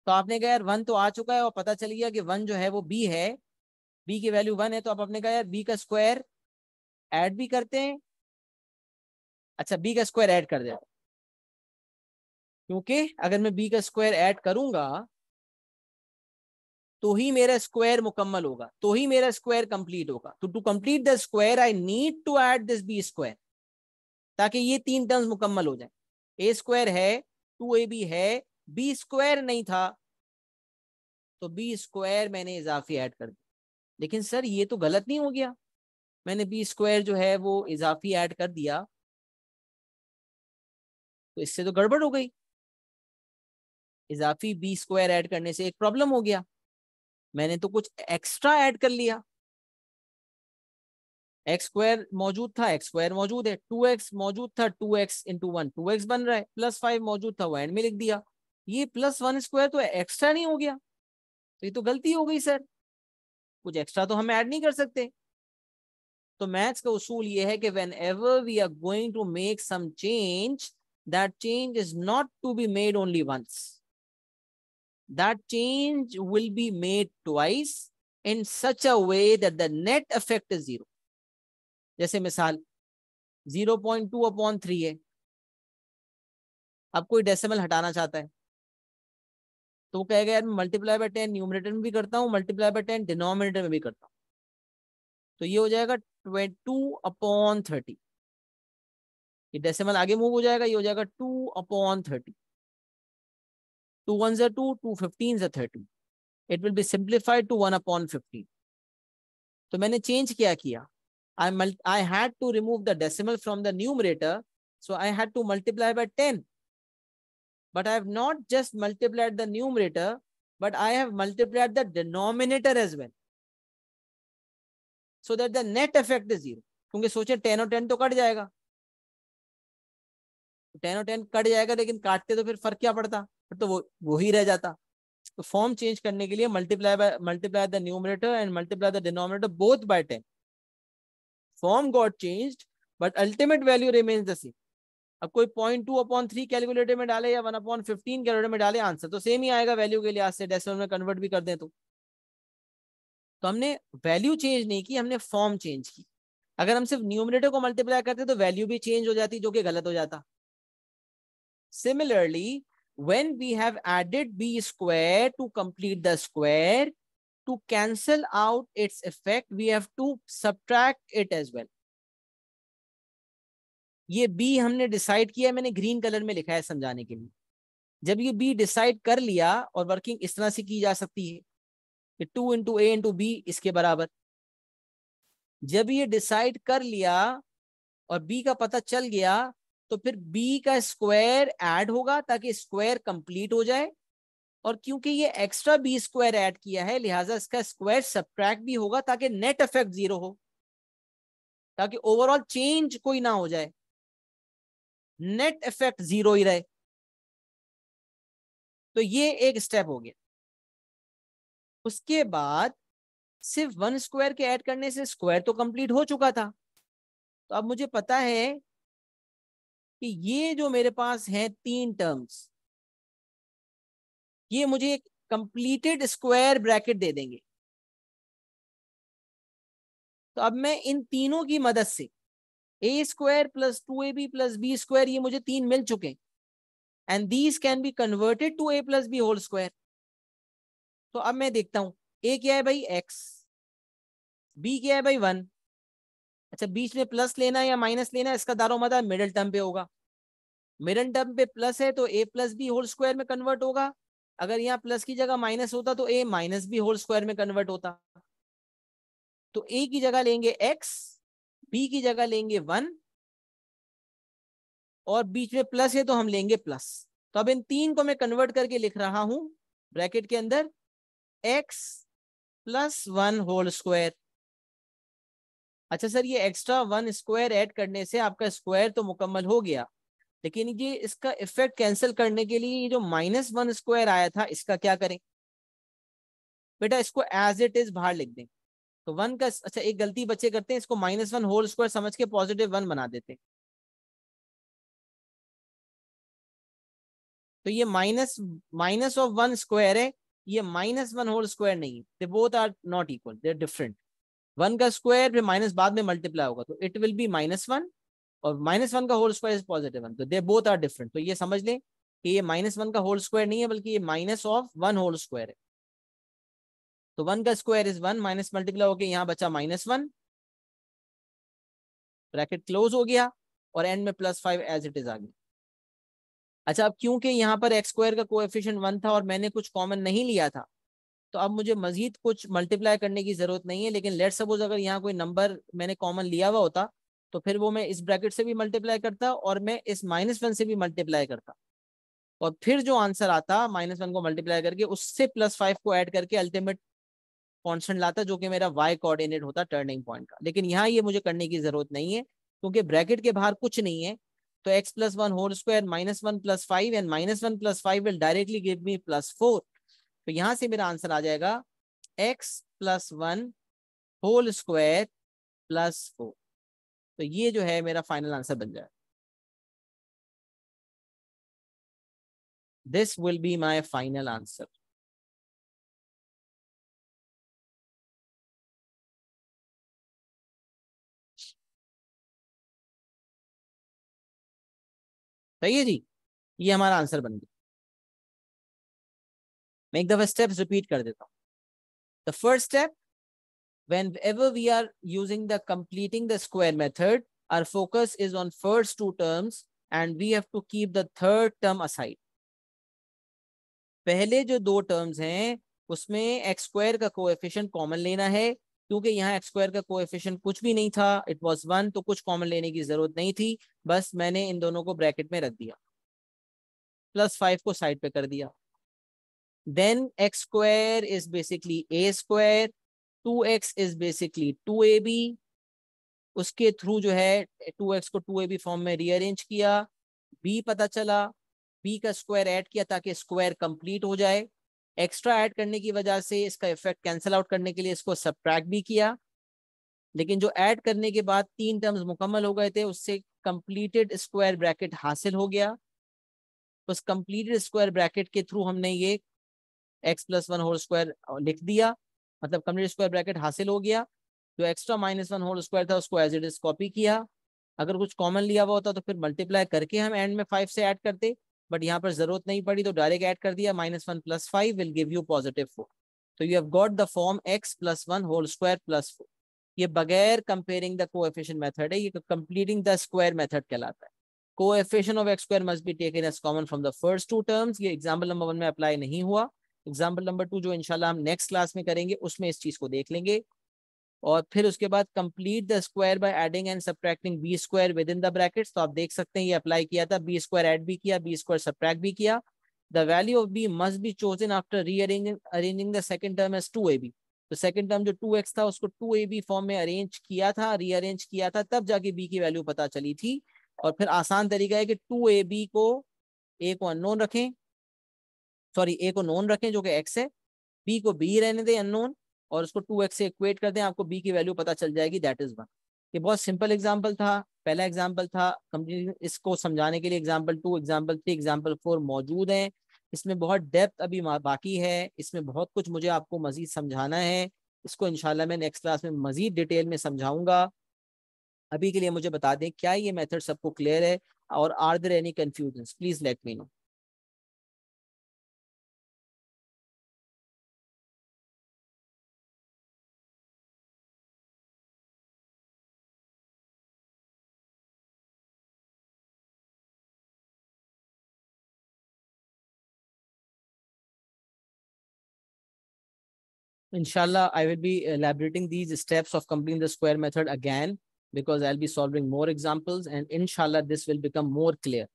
तो आपने कहा यार वन तो आ चुका है और पता चल गया कि वन जो है वो बी है बी की वैल्यू वन है तो आप अपने कहा यार बी का स्क्वायर ऐड भी करते हैं अच्छा बी का स्क्वायर ऐड कर देते क्योंकि अगर मैं बी का स्क्वायर ऐड करूंगा तो ही मेरा स्क्वायर मुकम्मल होगा तो ही मेरा स्क्वायर कंप्लीट होगा तो to complete the square I need to add this b square ताकि ये तीन टर्म्स मुकम्मल हो जाए ए स्क्वायर है टू ए बी है बी स्क्वायर नहीं था तो बी स्क्वायर मैंने इजाफी ऐड कर दिया लेकिन सर ये तो गलत नहीं हो गया मैंने बी स्क्वायर जो है वो इजाफी ऐड कर दिया तो इससे तो गड़बड़ हो गई इजाफी बी स्क्वायर ऐड करने से एक प्रॉब्लम हो गया मैंने तो कुछ एक्स्ट्रा ऐड कर लिया एक्स स्क्वायर मौजूद था एक्स स्क्वायर मौजूद है टू एक्स मौजूद था two x into one two x बन रहा है प्लस फाइव मौजूद था वो एंड में लिख दिया ये प्लस वन स्क्वायर तो एक्स्ट्रा नहीं हो गया तो ये तो गलती हो गई सर कुछ एक्स्ट्रा तो हम ऐड नहीं कर सकते तो मैथ्स का उसूल ये है कि whenever we are going to make some change that change is not to be made only once that change will be made twice in such a way that the net effect is zero. जैसे मिसाल 0.2 upon three है अब कोई decimal हटाना चाहता है तो वो कहेगा यार मल्टीप्लाई बाय टेन न्यूमिनेटर में भी करता हूँ मल्टीप्लाई बाय टेन डिनोमिनेटर में भी करता हूँ तो ये हो जाएगा टू अपॉन थर्टी ये डेसिमल आगे मूव हो जाएगा ये हो जाएगा two upon thirty 2 ones are 2, 2 15s are 30. It will be simplified to 1 upon 15. तो मैंने चेंज क्या किया I I had to remove the decimal from the numerator so I had to multiply by 10 but I have not just multiplied the numerator but I have multiplied the denominator as well so that the net effect is zero क्योंकि सोचे 10 और 10 तो cut जाएगा 10 और 10 cut जाएगा लेकिन काटते तो फिर फर्क क्या पड़ता फिर तो वो वो ही रह जाता तो फॉर्म चेंज करने के लिए multiply by multiply the numerator and multiply the denominator both by ten form got change but ultimate value remains the same अब कोई point two upon three calculator में डाले या वन अपॉन फिफ्टीन कैलकुलेटर में डाले आंसर तो same ही आएगा value के लिए आज से डेसिमल में कन्वर्ट भी कर दें तो तो हमने वैल्यू चेंज नहीं की हमने फॉर्म चेंज की अगर हम सिर्फ न्यूमिनेटर को मल्टीप्लाई करते तो वैल्यू भी चेंज हो जाती जो कि गलत हो जाता similarly when we have added b square to complete the square, to cancel out its effect, we have to subtract it as well. ये b हमने डिसाइड किया मैंने ग्रीन कलर में लिखा है समझाने के लिए जब ये b डिसाइड कर लिया और वर्किंग इस तरह से की जा सकती है कि two into a into b इसके बराबर जब ये डिसाइड कर लिया और b का पता चल गया तो फिर बी का स्क्वायर ऐड होगा ताकि स्क्वायर कंप्लीट हो जाए और क्योंकि ये एक्स्ट्रा बी स्क्वायर ऐड किया है लिहाजा इसका स्क्वायर सब्ट्रैक्ट भी होगा ताकि नेट इफेक्ट जीरो हो ताकि ओवरऑल चेंज कोई ना हो जाए नेट इफेक्ट जीरो ही रहे तो ये एक स्टेप हो गया उसके बाद सिर्फ वन स्क्वायर के ऐड करने से स्क्वायर तो कंप्लीट हो चुका था तो अब मुझे पता है कि ये जो मेरे पास है तीन टर्म्स ये मुझे एक कंप्लीटेड स्क्वायर ब्रैकेट दे देंगे तो अब मैं इन तीनों की मदद से a square plus two a b plus b square ये मुझे तीन मिल चुके and these can be converted to a plus b whole square तो अब मैं देखता हूं ए क्या है भाई एक्स बी क्या है भाई वन अच्छा बीच में प्लस लेना है या माइनस लेना है इसका मदार मिडल टर्म पे होगा मिडल टर्म पे प्लस है तो a plus b whole square में कन्वर्ट होगा अगर यहाँ प्लस की जगह माइनस होता तो a minus b whole square में कन्वर्ट होता तो ए की जगह लेंगे एक्स बी की जगह लेंगे वन और बीच में प्लस है तो हम लेंगे प्लस तो अब इन तीन को मैं कन्वर्ट करके लिख रहा हूं ब्रैकेट के अंदर x plus one whole square अच्छा सर ये एक्स्ट्रा वन स्क्वायर ऐड करने से आपका स्क्वायर तो मुकम्मल हो गया लेकिन ये इसका इफेक्ट कैंसिल करने के लिए ये जो माइनस वन स्क्वायर आया था इसका क्या करें बेटा इसको एज इट इज बाहर लिख दें तो वन का अच्छा एक गलती बच्चे करते हैं इसको माइनस वन होल स्क्वायर समझ के पॉजिटिव वन बना देते हैं तो ये minus minus of one square है ये माइनस वन होल स्क्वायर नहीं है they both are not equal they are different one का स्क्वायर फिर माइनस बाद में मल्टीप्लाई होगा तो it will be minus one और माइनस वन का whole square is positive one तो दे बोथ आर डिफरेंट तो ये समझ लें कि ये माइनस वन का होल स्क्वायर नहीं है बल्कि ये minus of one whole square है तो वन का square is one minus multiply होकर यहाँ बचा माइनस वन ब्रैकेट क्लोज हो गया और एंड में plus five as it is आ गया अच्छा अब क्योंकि यहाँ पर एक्स स्क्वायर का कोएफिशिएंट वन था और मैंने कुछ कॉमन नहीं लिया था तो अब मुझे मजीद कुछ मल्टीप्लाई करने की ज़रूरत नहीं है लेकिन लेट सपोज अगर यहाँ कोई नंबर मैंने कॉमन लिया हुआ होता तो फिर वो मैं इस ब्रैकेट से भी मल्टीप्लाई करता और मैं इस माइनस वन से भी मल्टीप्लाई करता और फिर जो आंसर आता माइनस वन को मल्टीप्लाई करके उससे प्लस फाइव को ऐड करके अल्टीमेट कॉन्सेंट लाता जो कि मेरा वाई कोऑर्डिनेट होता टर्निंग पॉइंट का लेकिन यहाँ ये मुझे करने की ज़रूरत नहीं है क्योंकि ब्रैकेट के बाहर कुछ नहीं है तो x plus one whole square minus one plus five and minus one plus five will directly give me plus four तो यहां से मेरा आंसर आ जाएगा x plus one whole square plus four तो ये जो है मेरा फाइनल आंसर बन जाएगा this will be my final answer सही है जी ये हमारा आंसर बन गया मैं एक दफा स्टेप्स रिपीट कर देता हूँ the first step whenever we are using the completing the square method, our focus is on first two terms and we have to keep the third term aside पहले जो दो टर्म्स हैं उसमें x square का coefficient common लेना है क्योंकि यहाँ एक्स स्क्वायर का कोएफिशिएंट कुछ भी नहीं था इट वाज वन तो कुछ कॉमन लेने की जरूरत नहीं थी बस मैंने इन दोनों को ब्रैकेट में रख दिया प्लस फाइव को साइड पे कर दिया then x square is basically a square 2x is basically 2ab उसके थ्रू जो है 2x को 2ab फॉर्म में रीअरेंज किया b पता चला b का स्क्वायर ऐड किया ताकि स्क्वायर कंप्लीट हो जाए एक्स्ट्रा ऐड करने की वजह से इसका इफेक्ट कैंसिल आउट करने के लिए इसको सब्ट्रैक्ट भी किया लेकिन जो ऐड करने के बाद तीन टर्म्स मुकम्मल हो गए थे उससे कंप्लीटेड स्क्वायर ब्रैकेट हासिल हो गया उस कंप्लीटेड स्क्वायर ब्रैकेट के थ्रू हमने ये x plus one whole square लिख दिया मतलब कम्प्लीट स्क्वायर ब्रैकेट हासिल हो गया जो तो extra minus one whole square था उसको एज इट इज कॉपी किया अगर कुछ कॉमन लिया हुआ होता तो फिर मल्टीप्लाई करके हम एंड में फाइव से ऐड करते बट यहाँ पर जरूरत नहीं पड़ी तो डायरेक्ट ऐड कर दिया minus one plus five will give you positive four तो you have got the form x plus one whole square plus four ये बगैर कंपेयरिंग द कोएफिशिएंट मेथड है ये कंप्लीटिंग द स्क्वायर मेथड कहलाता है coefficient of x square must be taken as common from the first two terms ये example number one में apply नहीं हुआ एग्जाम्पल नंबर टू जो इनशाला हम नेक्स्ट क्लास में करेंगे उसमें इस चीज को देख लेंगे और फिर उसके बाद complete the square by adding and subtracting b square within the bracket तो आप देख सकते हैं ये अप्लाई किया था बी स्क्वायर एड भी किया बी स्क्वायर सब्ट्रैक्ट भी किया the value of b must be chosen after rearranging arranging the second term as two a b तो सेकंड टर्म जो टू एक्स था उसको टू ए बी फॉर्म में arrange किया था रीअरेंज किया था तब जाके बी की वैल्यू पता चली थी और फिर आसान तरीका है कि टू ए बी को ए को अननोन रखें सॉरी ए को नोन रखें जो कि एक्स है बी को बी रहने दें अननोन और उसको टू एक्स से इक्वेट कर दें आपको बी की वैल्यू पता चल जाएगी दैट इज वन ये बहुत सिंपल एग्जाम्पल था पहला एग्जाम्पल था इसको समझाने के लिए example two example three example four मौजूद हैं इसमें बहुत डेप्थ अभी बाकी है इसमें बहुत कुछ मुझे आपको मजीद समझाना है इसको इनशाला मैं नेक्स्ट क्लास में मजीद डिटेल में समझाऊंगा अभी के लिए मुझे बता दें क्या ये मेथड सबको क्लियर है और are there any confusion please let me know Inshallah, I will be elaborating these steps of completing the square method again because I'll be solving more examples and inshallah this will become more clear.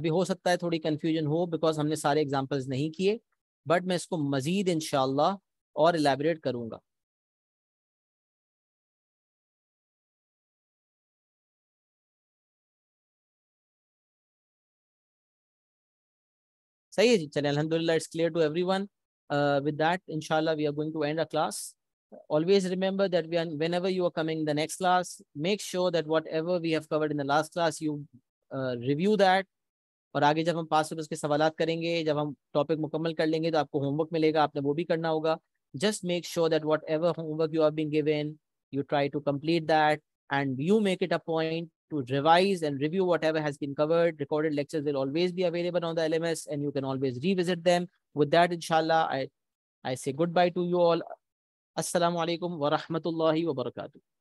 abhi ho sakta hai thodi confusion ho because humne sare examples nahi kiye but main isko mazid inshallah aur elaborate karunga सही है जी चले अलहमदिल्ला it's clear to every Uh, with that, inshallah, we are going to end our class. Always remember that we are, whenever you are coming the next class, make sure that whatever we have covered in the last class, you uh, review that. और आगे जब हम पास उसके सवाल करेंगे जब हम topic मुकम्मल कर लेंगे तो आपको होमवर्क मिलेगा आपने वो भी करना होगा just make sure that whatever homework you have been given, you try to complete that and you make it a point to revise and review whatever has been covered. Recorded lectures will always be available on the LMS and you can always revisit them. With that, inshallah, I, I say goodbye to you all. Assalamu alaikum wa rahmatullahi wa barakatuh.